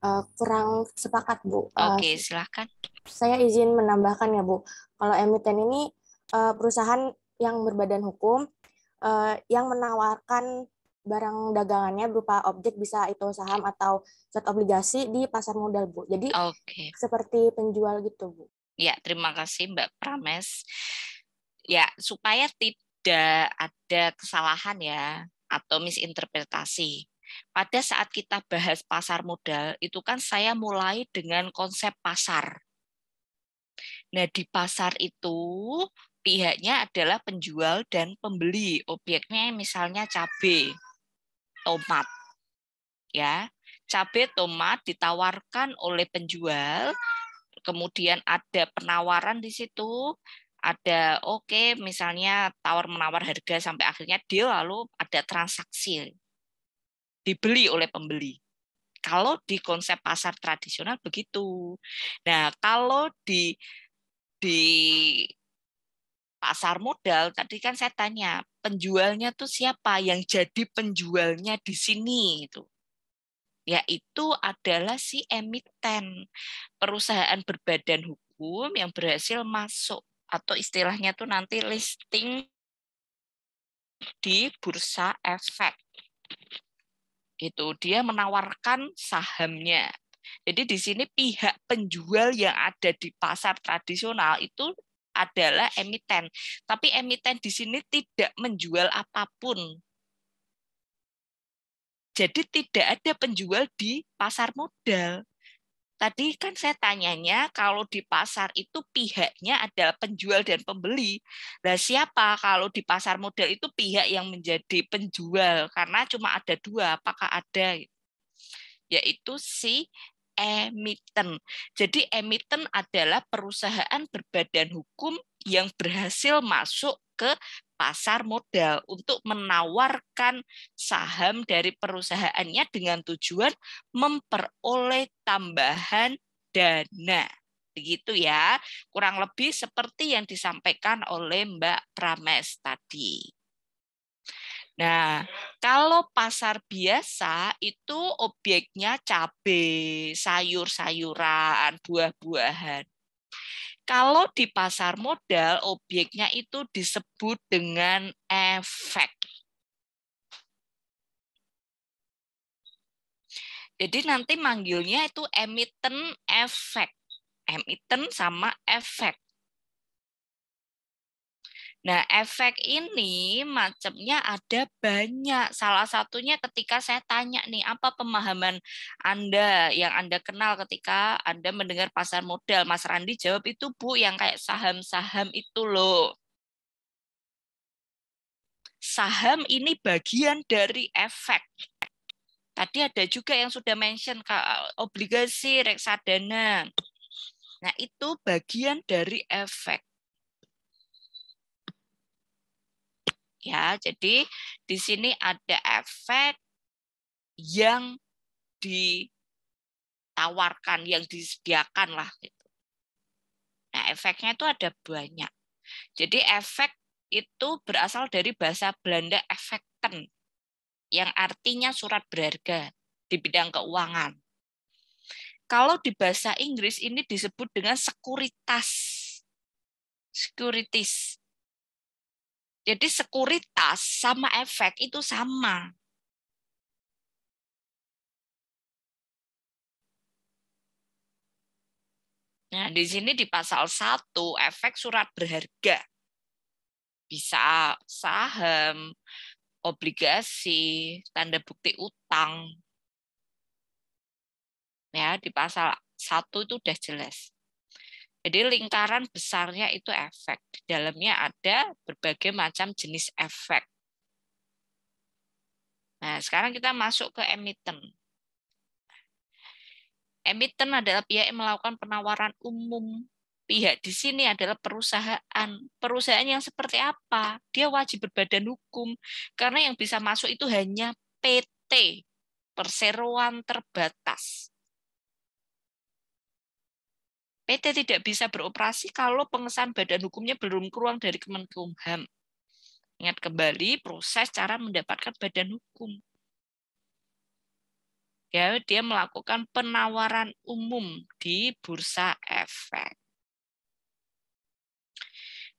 Uh, eh, kurang sepakat Bu. Eh, Oke, okay, uh, silahkan. Saya izin menambahkan ya Bu. Kalau emiten ini uh, perusahaan yang berbadan hukum uh, yang menawarkan barang dagangannya berupa objek bisa itu saham atau surat obligasi di pasar modal Bu. Jadi okay. seperti penjual gitu Bu. Ya, terima kasih Mbak Prames. Ya, supaya tidak ada kesalahan ya atau misinterpretasi. Pada saat kita bahas pasar modal, itu kan saya mulai dengan konsep pasar. Nah, di pasar itu pihaknya adalah penjual dan pembeli. Objeknya misalnya cabai, tomat. Ya, cabai tomat ditawarkan oleh penjual, kemudian ada penawaran di situ, ada oke okay, misalnya tawar menawar harga sampai akhirnya deal lalu ada transaksi dibeli oleh pembeli. Kalau di konsep pasar tradisional begitu. Nah, kalau di di pasar modal tadi kan saya tanya penjualnya tuh siapa yang jadi penjualnya di sini itu yaitu adalah si emiten perusahaan berbadan hukum yang berhasil masuk atau istilahnya tuh nanti listing di bursa efek. Itu dia menawarkan sahamnya. Jadi di sini pihak penjual yang ada di pasar tradisional itu adalah emiten. Tapi emiten di sini tidak menjual apapun. Jadi tidak ada penjual di pasar modal. Tadi kan saya tanyanya kalau di pasar itu pihaknya adalah penjual dan pembeli. Nah, siapa kalau di pasar modal itu pihak yang menjadi penjual karena cuma ada dua, apakah ada yaitu si emiten. Jadi emiten adalah perusahaan berbadan hukum yang berhasil masuk ke pasar modal untuk menawarkan saham dari perusahaannya dengan tujuan memperoleh tambahan dana. Begitu ya, kurang lebih seperti yang disampaikan oleh Mbak Prames tadi. Nah, kalau pasar biasa itu objeknya cabai, sayur-sayuran, buah-buahan. Kalau di pasar modal, obyeknya itu disebut dengan efek. Jadi nanti manggilnya itu emiten efek. Emiten sama efek. Nah, efek ini macamnya ada banyak. Salah satunya ketika saya tanya nih, apa pemahaman Anda yang Anda kenal ketika Anda mendengar pasar modal? Mas Randi jawab itu, Bu, yang kayak saham-saham itu loh. Saham ini bagian dari efek. Tadi ada juga yang sudah mention obligasi reksadana. Nah, itu bagian dari efek. ya. Jadi di sini ada efek yang ditawarkan, yang disediakan lah gitu. Nah, efeknya itu ada banyak. Jadi efek itu berasal dari bahasa Belanda efekten yang artinya surat berharga di bidang keuangan. Kalau di bahasa Inggris ini disebut dengan sekuritas. Securities. Jadi sekuritas sama efek itu sama. Nah, di sini di pasal 1 efek surat berharga. Bisa saham, obligasi, tanda bukti utang. Ya, di pasal 1 itu sudah jelas. Jadi lingkaran besarnya itu efek. Dalamnya ada berbagai macam jenis efek. Nah, sekarang kita masuk ke emiten. Emiten adalah pihak yang melakukan penawaran umum. Pihak di sini adalah perusahaan. Perusahaan yang seperti apa? Dia wajib berbadan hukum. Karena yang bisa masuk itu hanya PT, perseroan terbatas. PT tidak bisa beroperasi kalau pengesahan badan hukumnya belum keluar dari Kemenkumham. Ingat kembali proses cara mendapatkan badan hukum. Ya, dia melakukan penawaran umum di bursa efek.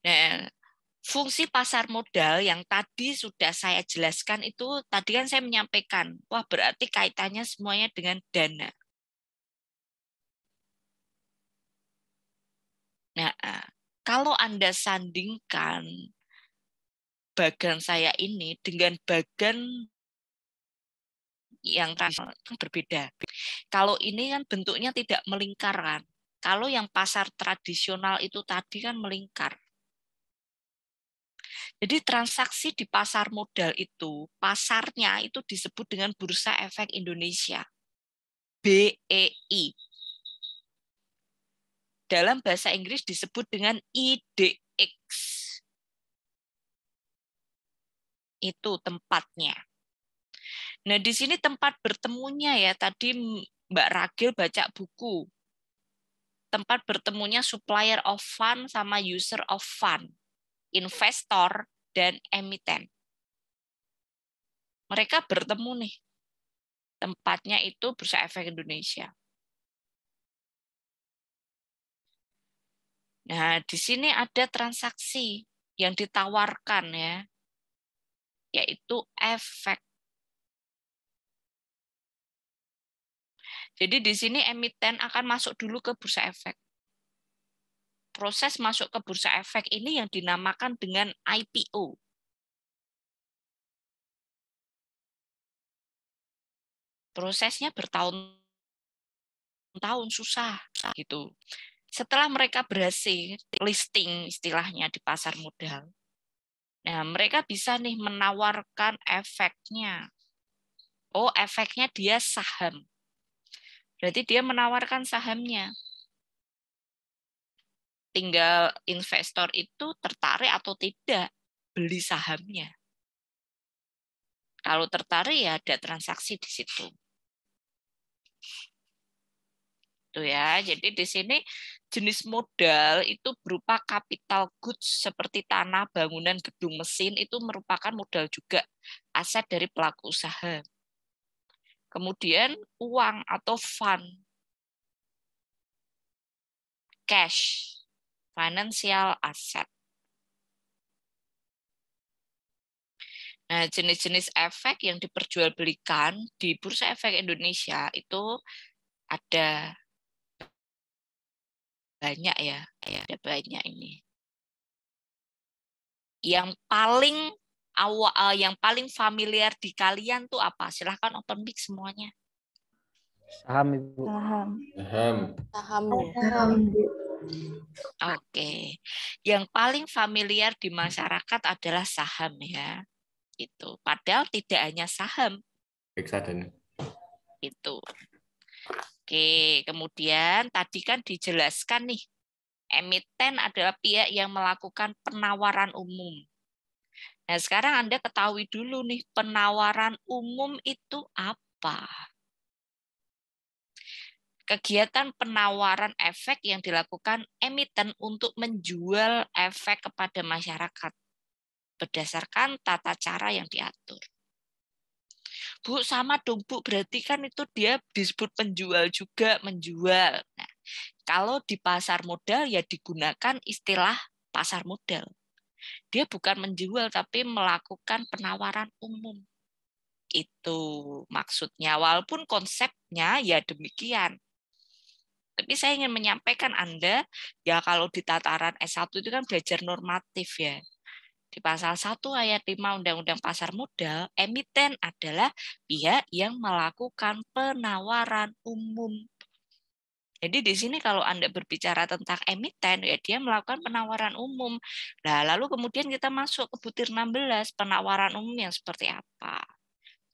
Nah, fungsi pasar modal yang tadi sudah saya jelaskan itu tadi kan saya menyampaikan, wah berarti kaitannya semuanya dengan dana. kalau Anda sandingkan bagan saya ini dengan bagan yang kan berbeda. Kalau ini kan bentuknya tidak melingkar kan. Kalau yang pasar tradisional itu tadi kan melingkar. Jadi transaksi di pasar modal itu, pasarnya itu disebut dengan Bursa Efek Indonesia. BEI, dalam bahasa Inggris disebut dengan IDX. E itu tempatnya. Nah, di sini tempat bertemunya ya. Tadi Mbak Ragil baca buku. Tempat bertemunya supplier of fund sama user of fund. Investor dan emiten. Mereka bertemu nih. Tempatnya itu Bursa Efek Indonesia. Nah, di sini ada transaksi yang ditawarkan ya, yaitu efek. Jadi di sini emiten akan masuk dulu ke bursa efek. Proses masuk ke bursa efek ini yang dinamakan dengan IPO. Prosesnya bertahun-tahun susah gitu setelah mereka berhasil listing istilahnya di pasar modal. Nah, mereka bisa nih menawarkan efeknya. Oh, efeknya dia saham. Berarti dia menawarkan sahamnya. Tinggal investor itu tertarik atau tidak beli sahamnya. Kalau tertarik ya ada transaksi di situ. gitu ya. Jadi di sini jenis modal itu berupa capital goods seperti tanah, bangunan, gedung, mesin itu merupakan modal juga aset dari pelaku usaha. Kemudian uang atau fund cash financial asset. Nah, jenis-jenis efek yang diperjualbelikan di Bursa Efek Indonesia itu ada banyak ya, iya. ada banyak ini. Yang paling awal, eh, yang paling familiar di kalian tuh apa? Silahkan open mic semuanya. Saham ibu. Saham. Saham. Saham. Saham. Oke, yang paling familiar di masyarakat adalah saham ya, itu. Padahal tidak hanya saham. Eksadana. Itu. Oke, kemudian tadi kan dijelaskan nih, emiten adalah pihak yang melakukan penawaran umum. Nah, sekarang Anda ketahui dulu nih, penawaran umum itu apa? Kegiatan penawaran efek yang dilakukan emiten untuk menjual efek kepada masyarakat berdasarkan tata cara yang diatur. Bu, sama dong Bu, berarti kan itu dia disebut penjual juga, menjual. Nah, kalau di pasar modal ya digunakan istilah pasar modal. Dia bukan menjual tapi melakukan penawaran umum. Itu maksudnya walaupun konsepnya ya demikian. Tapi saya ingin menyampaikan Anda, ya kalau di tataran S1 itu kan belajar normatif ya. Di pasal 1 ayat 5 Undang-Undang Pasar Modal, emiten adalah pihak yang melakukan penawaran umum. Jadi di sini kalau Anda berbicara tentang emiten, ya dia melakukan penawaran umum. Nah, lalu kemudian kita masuk ke butir 16, penawaran umum yang seperti apa?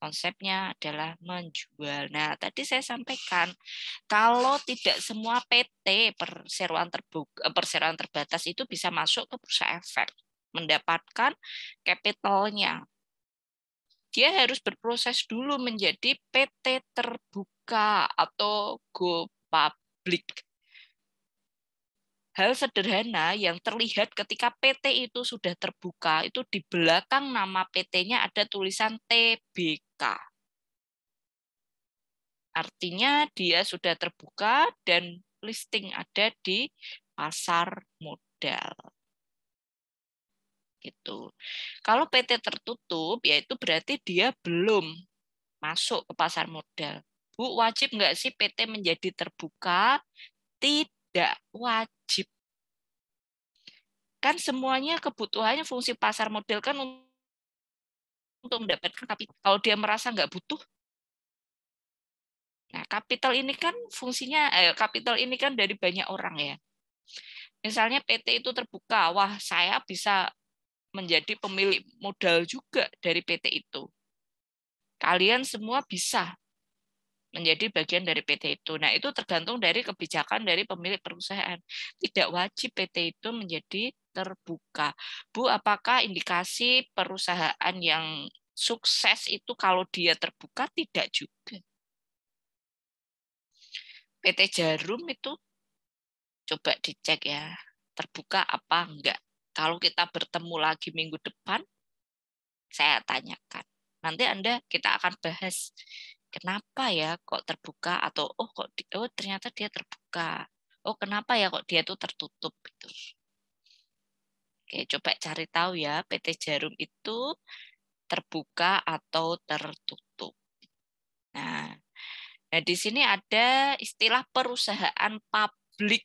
Konsepnya adalah menjual. Nah, tadi saya sampaikan, kalau tidak semua PT perseroan, terbuka, perseroan terbatas itu bisa masuk ke bursa efek mendapatkan capitalnya. Dia harus berproses dulu menjadi PT terbuka atau go public. Hal sederhana yang terlihat ketika PT itu sudah terbuka, itu di belakang nama PT-nya ada tulisan TBK. Artinya dia sudah terbuka dan listing ada di pasar modal gitu. Kalau PT tertutup, yaitu berarti dia belum masuk ke pasar modal. Bu, wajib nggak sih PT menjadi terbuka? Tidak wajib. Kan semuanya kebutuhannya fungsi pasar modal kan untuk mendapatkan kapital. Kalau dia merasa nggak butuh, Nah, kapital ini kan fungsinya eh, kapital ini kan dari banyak orang ya. Misalnya PT itu terbuka, wah saya bisa menjadi pemilik modal juga dari PT itu. Kalian semua bisa menjadi bagian dari PT itu. Nah, itu tergantung dari kebijakan dari pemilik perusahaan. Tidak wajib PT itu menjadi terbuka. Bu, apakah indikasi perusahaan yang sukses itu kalau dia terbuka? Tidak juga. PT Jarum itu coba dicek ya, terbuka apa enggak kalau kita bertemu lagi minggu depan, saya tanyakan. Nanti Anda kita akan bahas kenapa ya kok terbuka atau oh kok di, oh ternyata dia terbuka. Oh kenapa ya kok dia tuh tertutup gitu. Oke, coba cari tahu ya PT Jarum itu terbuka atau tertutup. Nah, nah di sini ada istilah perusahaan publik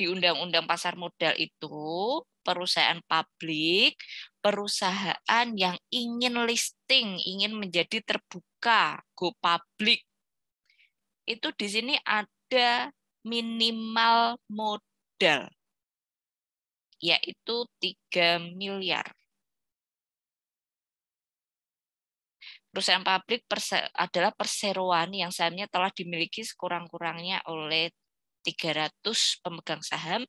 di Undang-Undang Pasar Modal itu perusahaan publik, perusahaan yang ingin listing, ingin menjadi terbuka, go public. Itu di sini ada minimal modal yaitu 3 miliar. Perusahaan publik adalah perseroan yang sahamnya telah dimiliki sekurang-kurangnya oleh 300 pemegang saham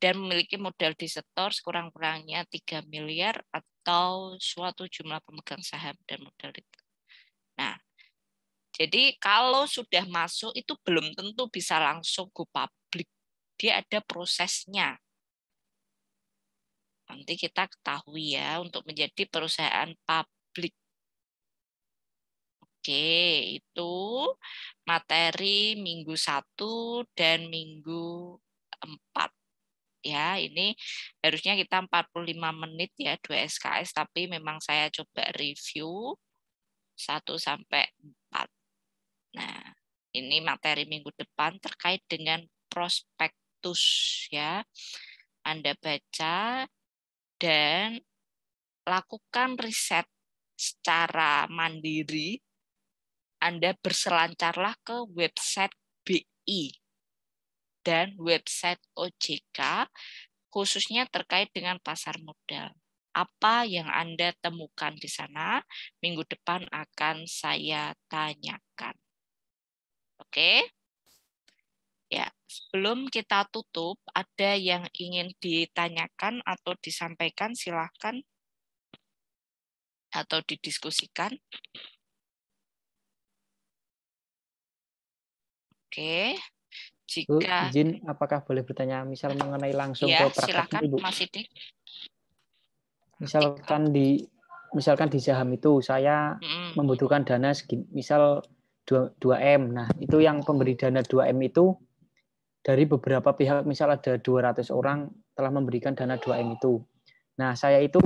dan memiliki modal di setor sekurang-kurangnya 3 miliar atau suatu jumlah pemegang saham dan modal itu. Nah, jadi kalau sudah masuk itu belum tentu bisa langsung go public. Dia ada prosesnya. Nanti kita ketahui ya untuk menjadi perusahaan public itu materi minggu 1 dan minggu 4 ya ini harusnya kita 45 menit ya 2 SKS tapi memang saya coba review 1 sampai 4 nah ini materi minggu depan terkait dengan prospektus ya Anda baca dan lakukan riset secara mandiri anda berselancarlah ke website BI dan website OJK khususnya terkait dengan pasar modal. Apa yang Anda temukan di sana minggu depan akan saya tanyakan. Oke. Ya, sebelum kita tutup, ada yang ingin ditanyakan atau disampaikan silahkan atau didiskusikan. Oke. Jika Bu, izin apakah boleh bertanya misal mengenai langsung ya, ke praktek silakan, Mas Sidik. Misalkan di misalkan di saham itu saya mm. membutuhkan dana segini, misal 2, 2M. Nah, itu yang pemberi dana 2M itu dari beberapa pihak misal ada 200 orang telah memberikan dana 2M itu. Nah, saya itu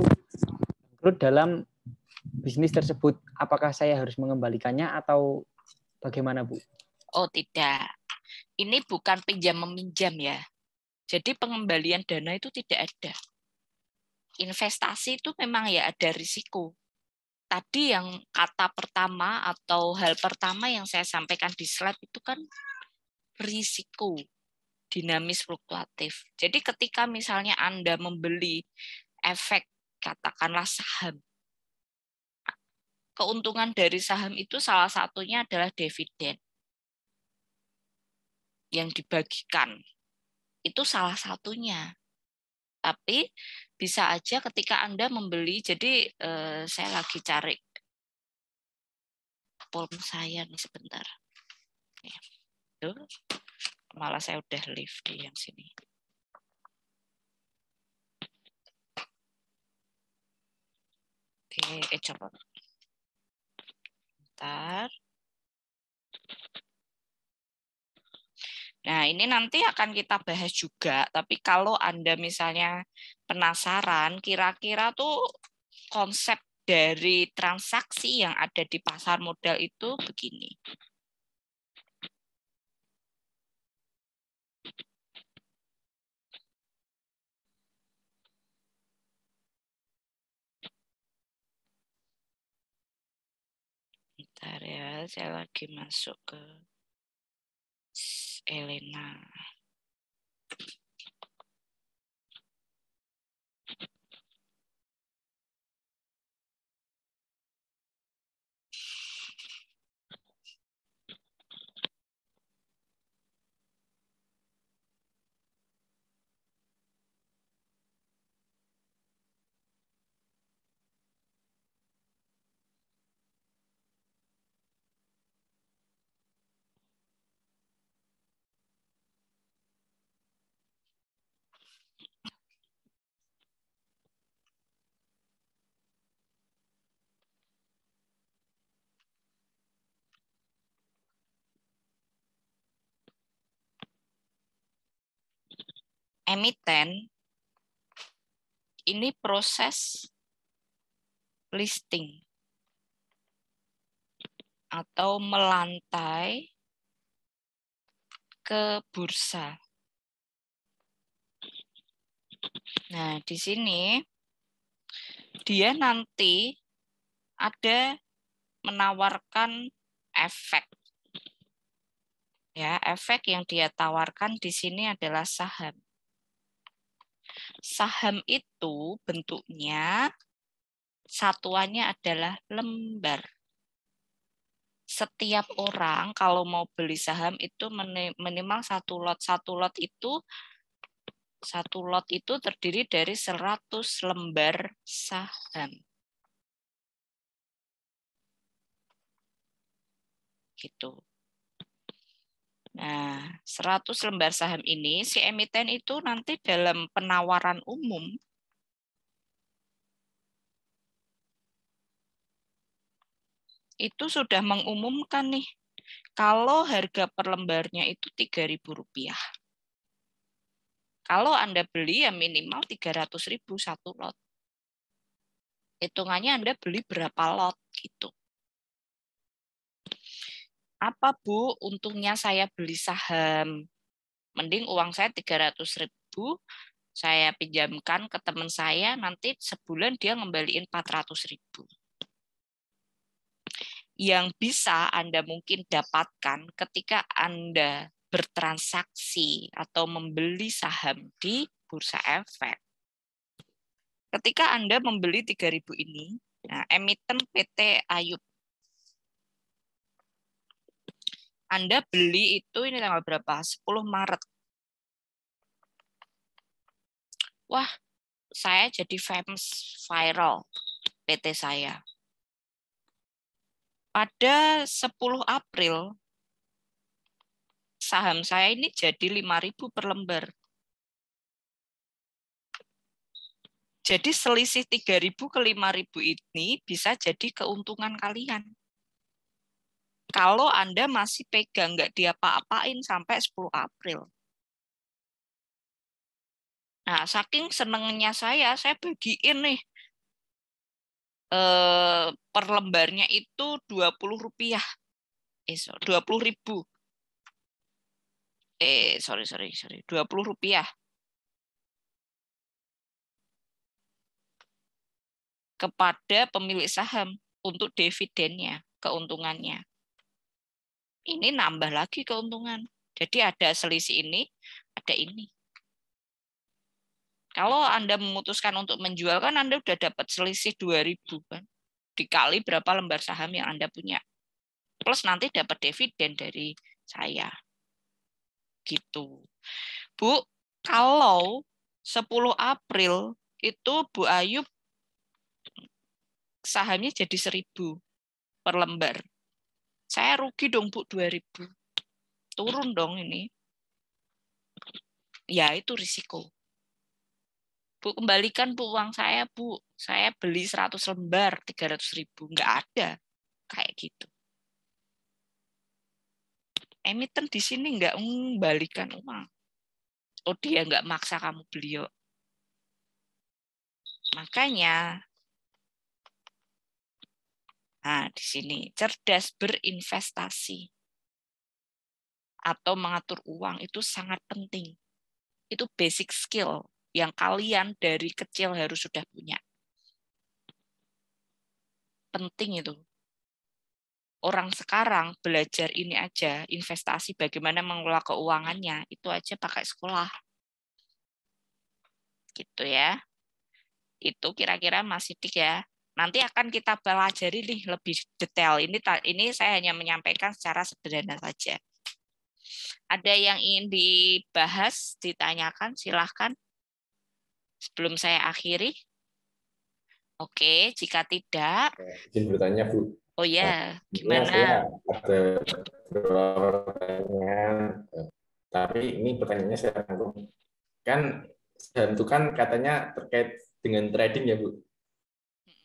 bangkrut dalam bisnis tersebut. Apakah saya harus mengembalikannya atau bagaimana, Bu? Oh tidak, ini bukan pinjam meminjam ya. Jadi pengembalian dana itu tidak ada. Investasi itu memang ya ada risiko. Tadi yang kata pertama atau hal pertama yang saya sampaikan di slide itu kan risiko dinamis fluktuatif. Jadi ketika misalnya Anda membeli efek katakanlah saham. Keuntungan dari saham itu salah satunya adalah dividen yang dibagikan. Itu salah satunya. Tapi bisa aja ketika Anda membeli, jadi eh, saya lagi cari form saya nih sebentar. Ya. Tuh. Malah saya udah leave di yang sini. Oke, eh, coba. Bentar. Nah, ini nanti akan kita bahas juga, tapi kalau Anda misalnya penasaran, kira-kira tuh konsep dari transaksi yang ada di pasar modal itu begini. Bentar ya, saya lagi masuk ke Elena. emiten ini proses listing atau melantai ke bursa. Nah, di sini dia nanti ada menawarkan efek. Ya, efek yang dia tawarkan di sini adalah saham. Saham itu bentuknya satuannya adalah lembar. Setiap orang kalau mau beli saham itu minimal satu lot. Satu lot itu satu lot itu terdiri dari 100 lembar saham. Gitu. Nah, 100 lembar saham ini si emiten itu nanti dalam penawaran umum itu sudah mengumumkan nih kalau harga per lembarnya itu Rp3.000. Kalau Anda beli ya minimal 300.000 satu lot. Hitungannya Anda beli berapa lot gitu apa Bu untungnya saya beli saham? Mending uang saya 300 ribu, saya pinjamkan ke teman saya, nanti sebulan dia ngembaliin 400 ribu. Yang bisa Anda mungkin dapatkan ketika Anda bertransaksi atau membeli saham di bursa efek. Ketika Anda membeli 3.000 ini, nah, emiten PT Ayub Anda beli itu ini tanggal berapa? 10 Maret. Wah, saya jadi famous viral PT saya. Pada 10 April saham saya ini jadi 5.000 per lembar. Jadi selisih 3.000 ke 5.000 ini bisa jadi keuntungan kalian kalau Anda masih pegang nggak diapa-apain sampai 10 April. Nah, saking senengnya saya, saya bagiin nih eh, per lembarnya itu 20 rupiah. Eh, 20 ribu. Eh, sorry, sorry, sorry. 20 rupiah. Kepada pemilik saham untuk dividennya, keuntungannya ini nambah lagi keuntungan. Jadi ada selisih ini, ada ini. Kalau Anda memutuskan untuk menjual kan Anda sudah dapat selisih 2000 kan. Dikali berapa lembar saham yang Anda punya. Plus nanti dapat dividen dari saya. Gitu. Bu, kalau 10 April itu Bu Ayub sahamnya jadi 1000 per lembar. Saya rugi dong Bu 2000. Turun dong ini. Ya itu risiko. Bu kembalikan Bu uang saya Bu. Saya beli 100 lembar 300 ribu. Nggak ada. Kayak gitu. Emiten di sini nggak mengembalikan uang. Oh dia nggak maksa kamu beli yuk. Makanya Nah, di sini cerdas berinvestasi atau mengatur uang itu sangat penting. Itu basic skill yang kalian dari kecil harus sudah punya. Penting itu. Orang sekarang belajar ini aja, investasi bagaimana mengelola keuangannya, itu aja pakai sekolah. Gitu ya. Itu kira-kira masih tiga ya nanti akan kita pelajari nih lebih detail. Ini ini saya hanya menyampaikan secara sederhana saja. Ada yang ingin dibahas, ditanyakan, silahkan. Sebelum saya akhiri. Oke, jika tidak. Izin bertanya, Bu. Oh iya, eh, ya, gimana? ada pertanyaan, tapi ini pertanyaannya saya rangkum. Kan itu kan katanya terkait dengan trading ya, Bu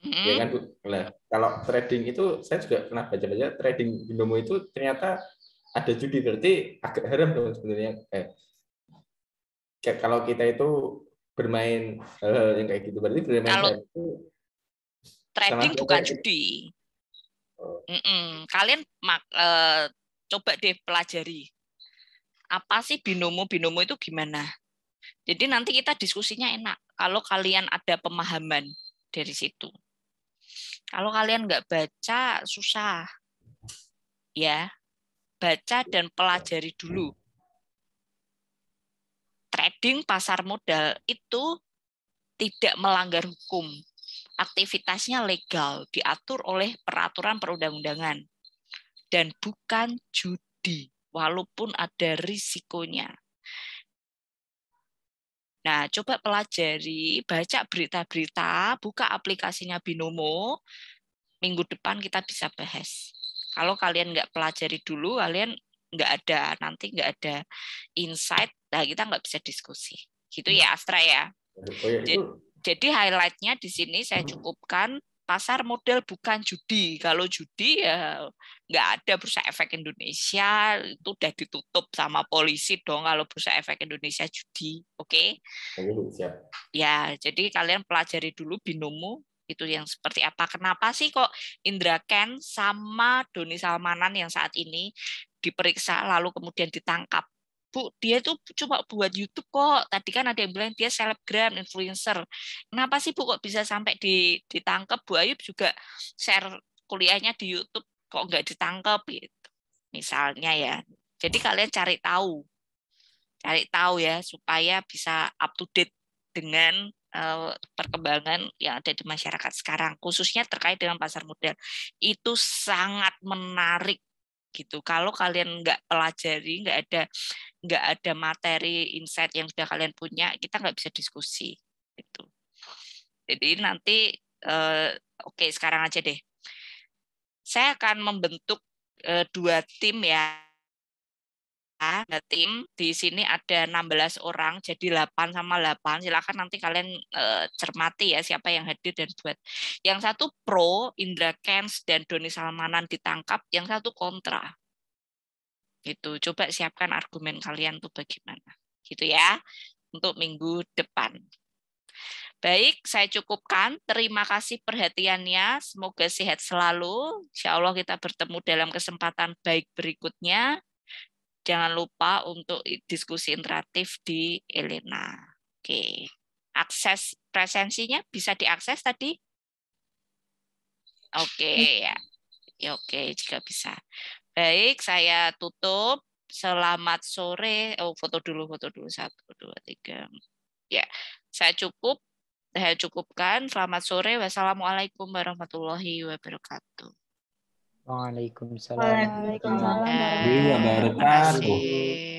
hmm. ya kan nah, kalau trading itu saya juga pernah baca-baca trading binomo itu ternyata ada judi berarti agak haram dong sebenarnya eh, kalau kita itu bermain hal-hal eh, yang kayak gitu berarti bermain kalau itu trading bukan judi oh. Mm -mm. kalian mak, eh, coba deh pelajari apa sih binomo binomo itu gimana jadi nanti kita diskusinya enak kalau kalian ada pemahaman dari situ kalau kalian nggak baca, susah. Ya, baca dan pelajari dulu. Trading pasar modal itu tidak melanggar hukum. Aktivitasnya legal, diatur oleh peraturan perundang-undangan. Dan bukan judi, walaupun ada risikonya. Nah, coba pelajari, baca berita-berita, buka aplikasinya Binomo. Minggu depan kita bisa bahas. Kalau kalian nggak pelajari dulu, kalian nggak ada nanti nggak ada insight, nah kita nggak bisa diskusi. Gitu ya Astra ya. Oh, iya, jadi highlightnya di sini saya hmm. cukupkan pasar model bukan judi. Kalau judi ya nggak ada bursa efek Indonesia itu udah ditutup sama polisi dong kalau bursa efek Indonesia judi, oke? Okay? Ya, jadi kalian pelajari dulu binomo itu yang seperti apa. Kenapa sih kok Indra Ken sama Doni Salmanan yang saat ini diperiksa lalu kemudian ditangkap Bu, dia itu cuma buat YouTube kok. Tadi kan ada yang bilang dia selebgram, influencer. Kenapa sih Bu kok bisa sampai di, ditangkap? Bu Ayub juga share kuliahnya di YouTube kok nggak ditangkap gitu. Misalnya ya. Jadi kalian cari tahu. Cari tahu ya supaya bisa up to date dengan eh, perkembangan yang ada di masyarakat sekarang khususnya terkait dengan pasar modal. Itu sangat menarik gitu. Kalau kalian nggak pelajari, nggak ada nggak ada materi insight yang sudah kalian punya, kita nggak bisa diskusi gitu. Jadi nanti uh, oke okay, sekarang aja deh. Saya akan membentuk uh, dua tim ya tim di sini ada 16 orang jadi 8 sama 8 silakan nanti kalian e, cermati ya siapa yang hadir dan buat yang satu pro Indra Kens dan Doni Salmanan ditangkap yang satu kontra gitu coba siapkan argumen kalian tuh bagaimana gitu ya untuk minggu depan Baik, saya cukupkan. Terima kasih perhatiannya. Semoga sehat selalu. Insya Allah kita bertemu dalam kesempatan baik berikutnya jangan lupa untuk diskusi interaktif di Elena. Oke. Akses presensinya bisa diakses tadi? Oke iya. ya. ya oke jika bisa. Baik, saya tutup. Selamat sore. Oh, foto dulu, foto dulu. Satu, dua, tiga. Ya, saya cukup. Saya cukupkan. Selamat sore. Wassalamualaikum warahmatullahi wabarakatuh. Waalaikumsalam. Waalaikumsalam. Waalaikumsalam. Waalaikumsalam. Waalaikumsalam. Waalaikumsalam.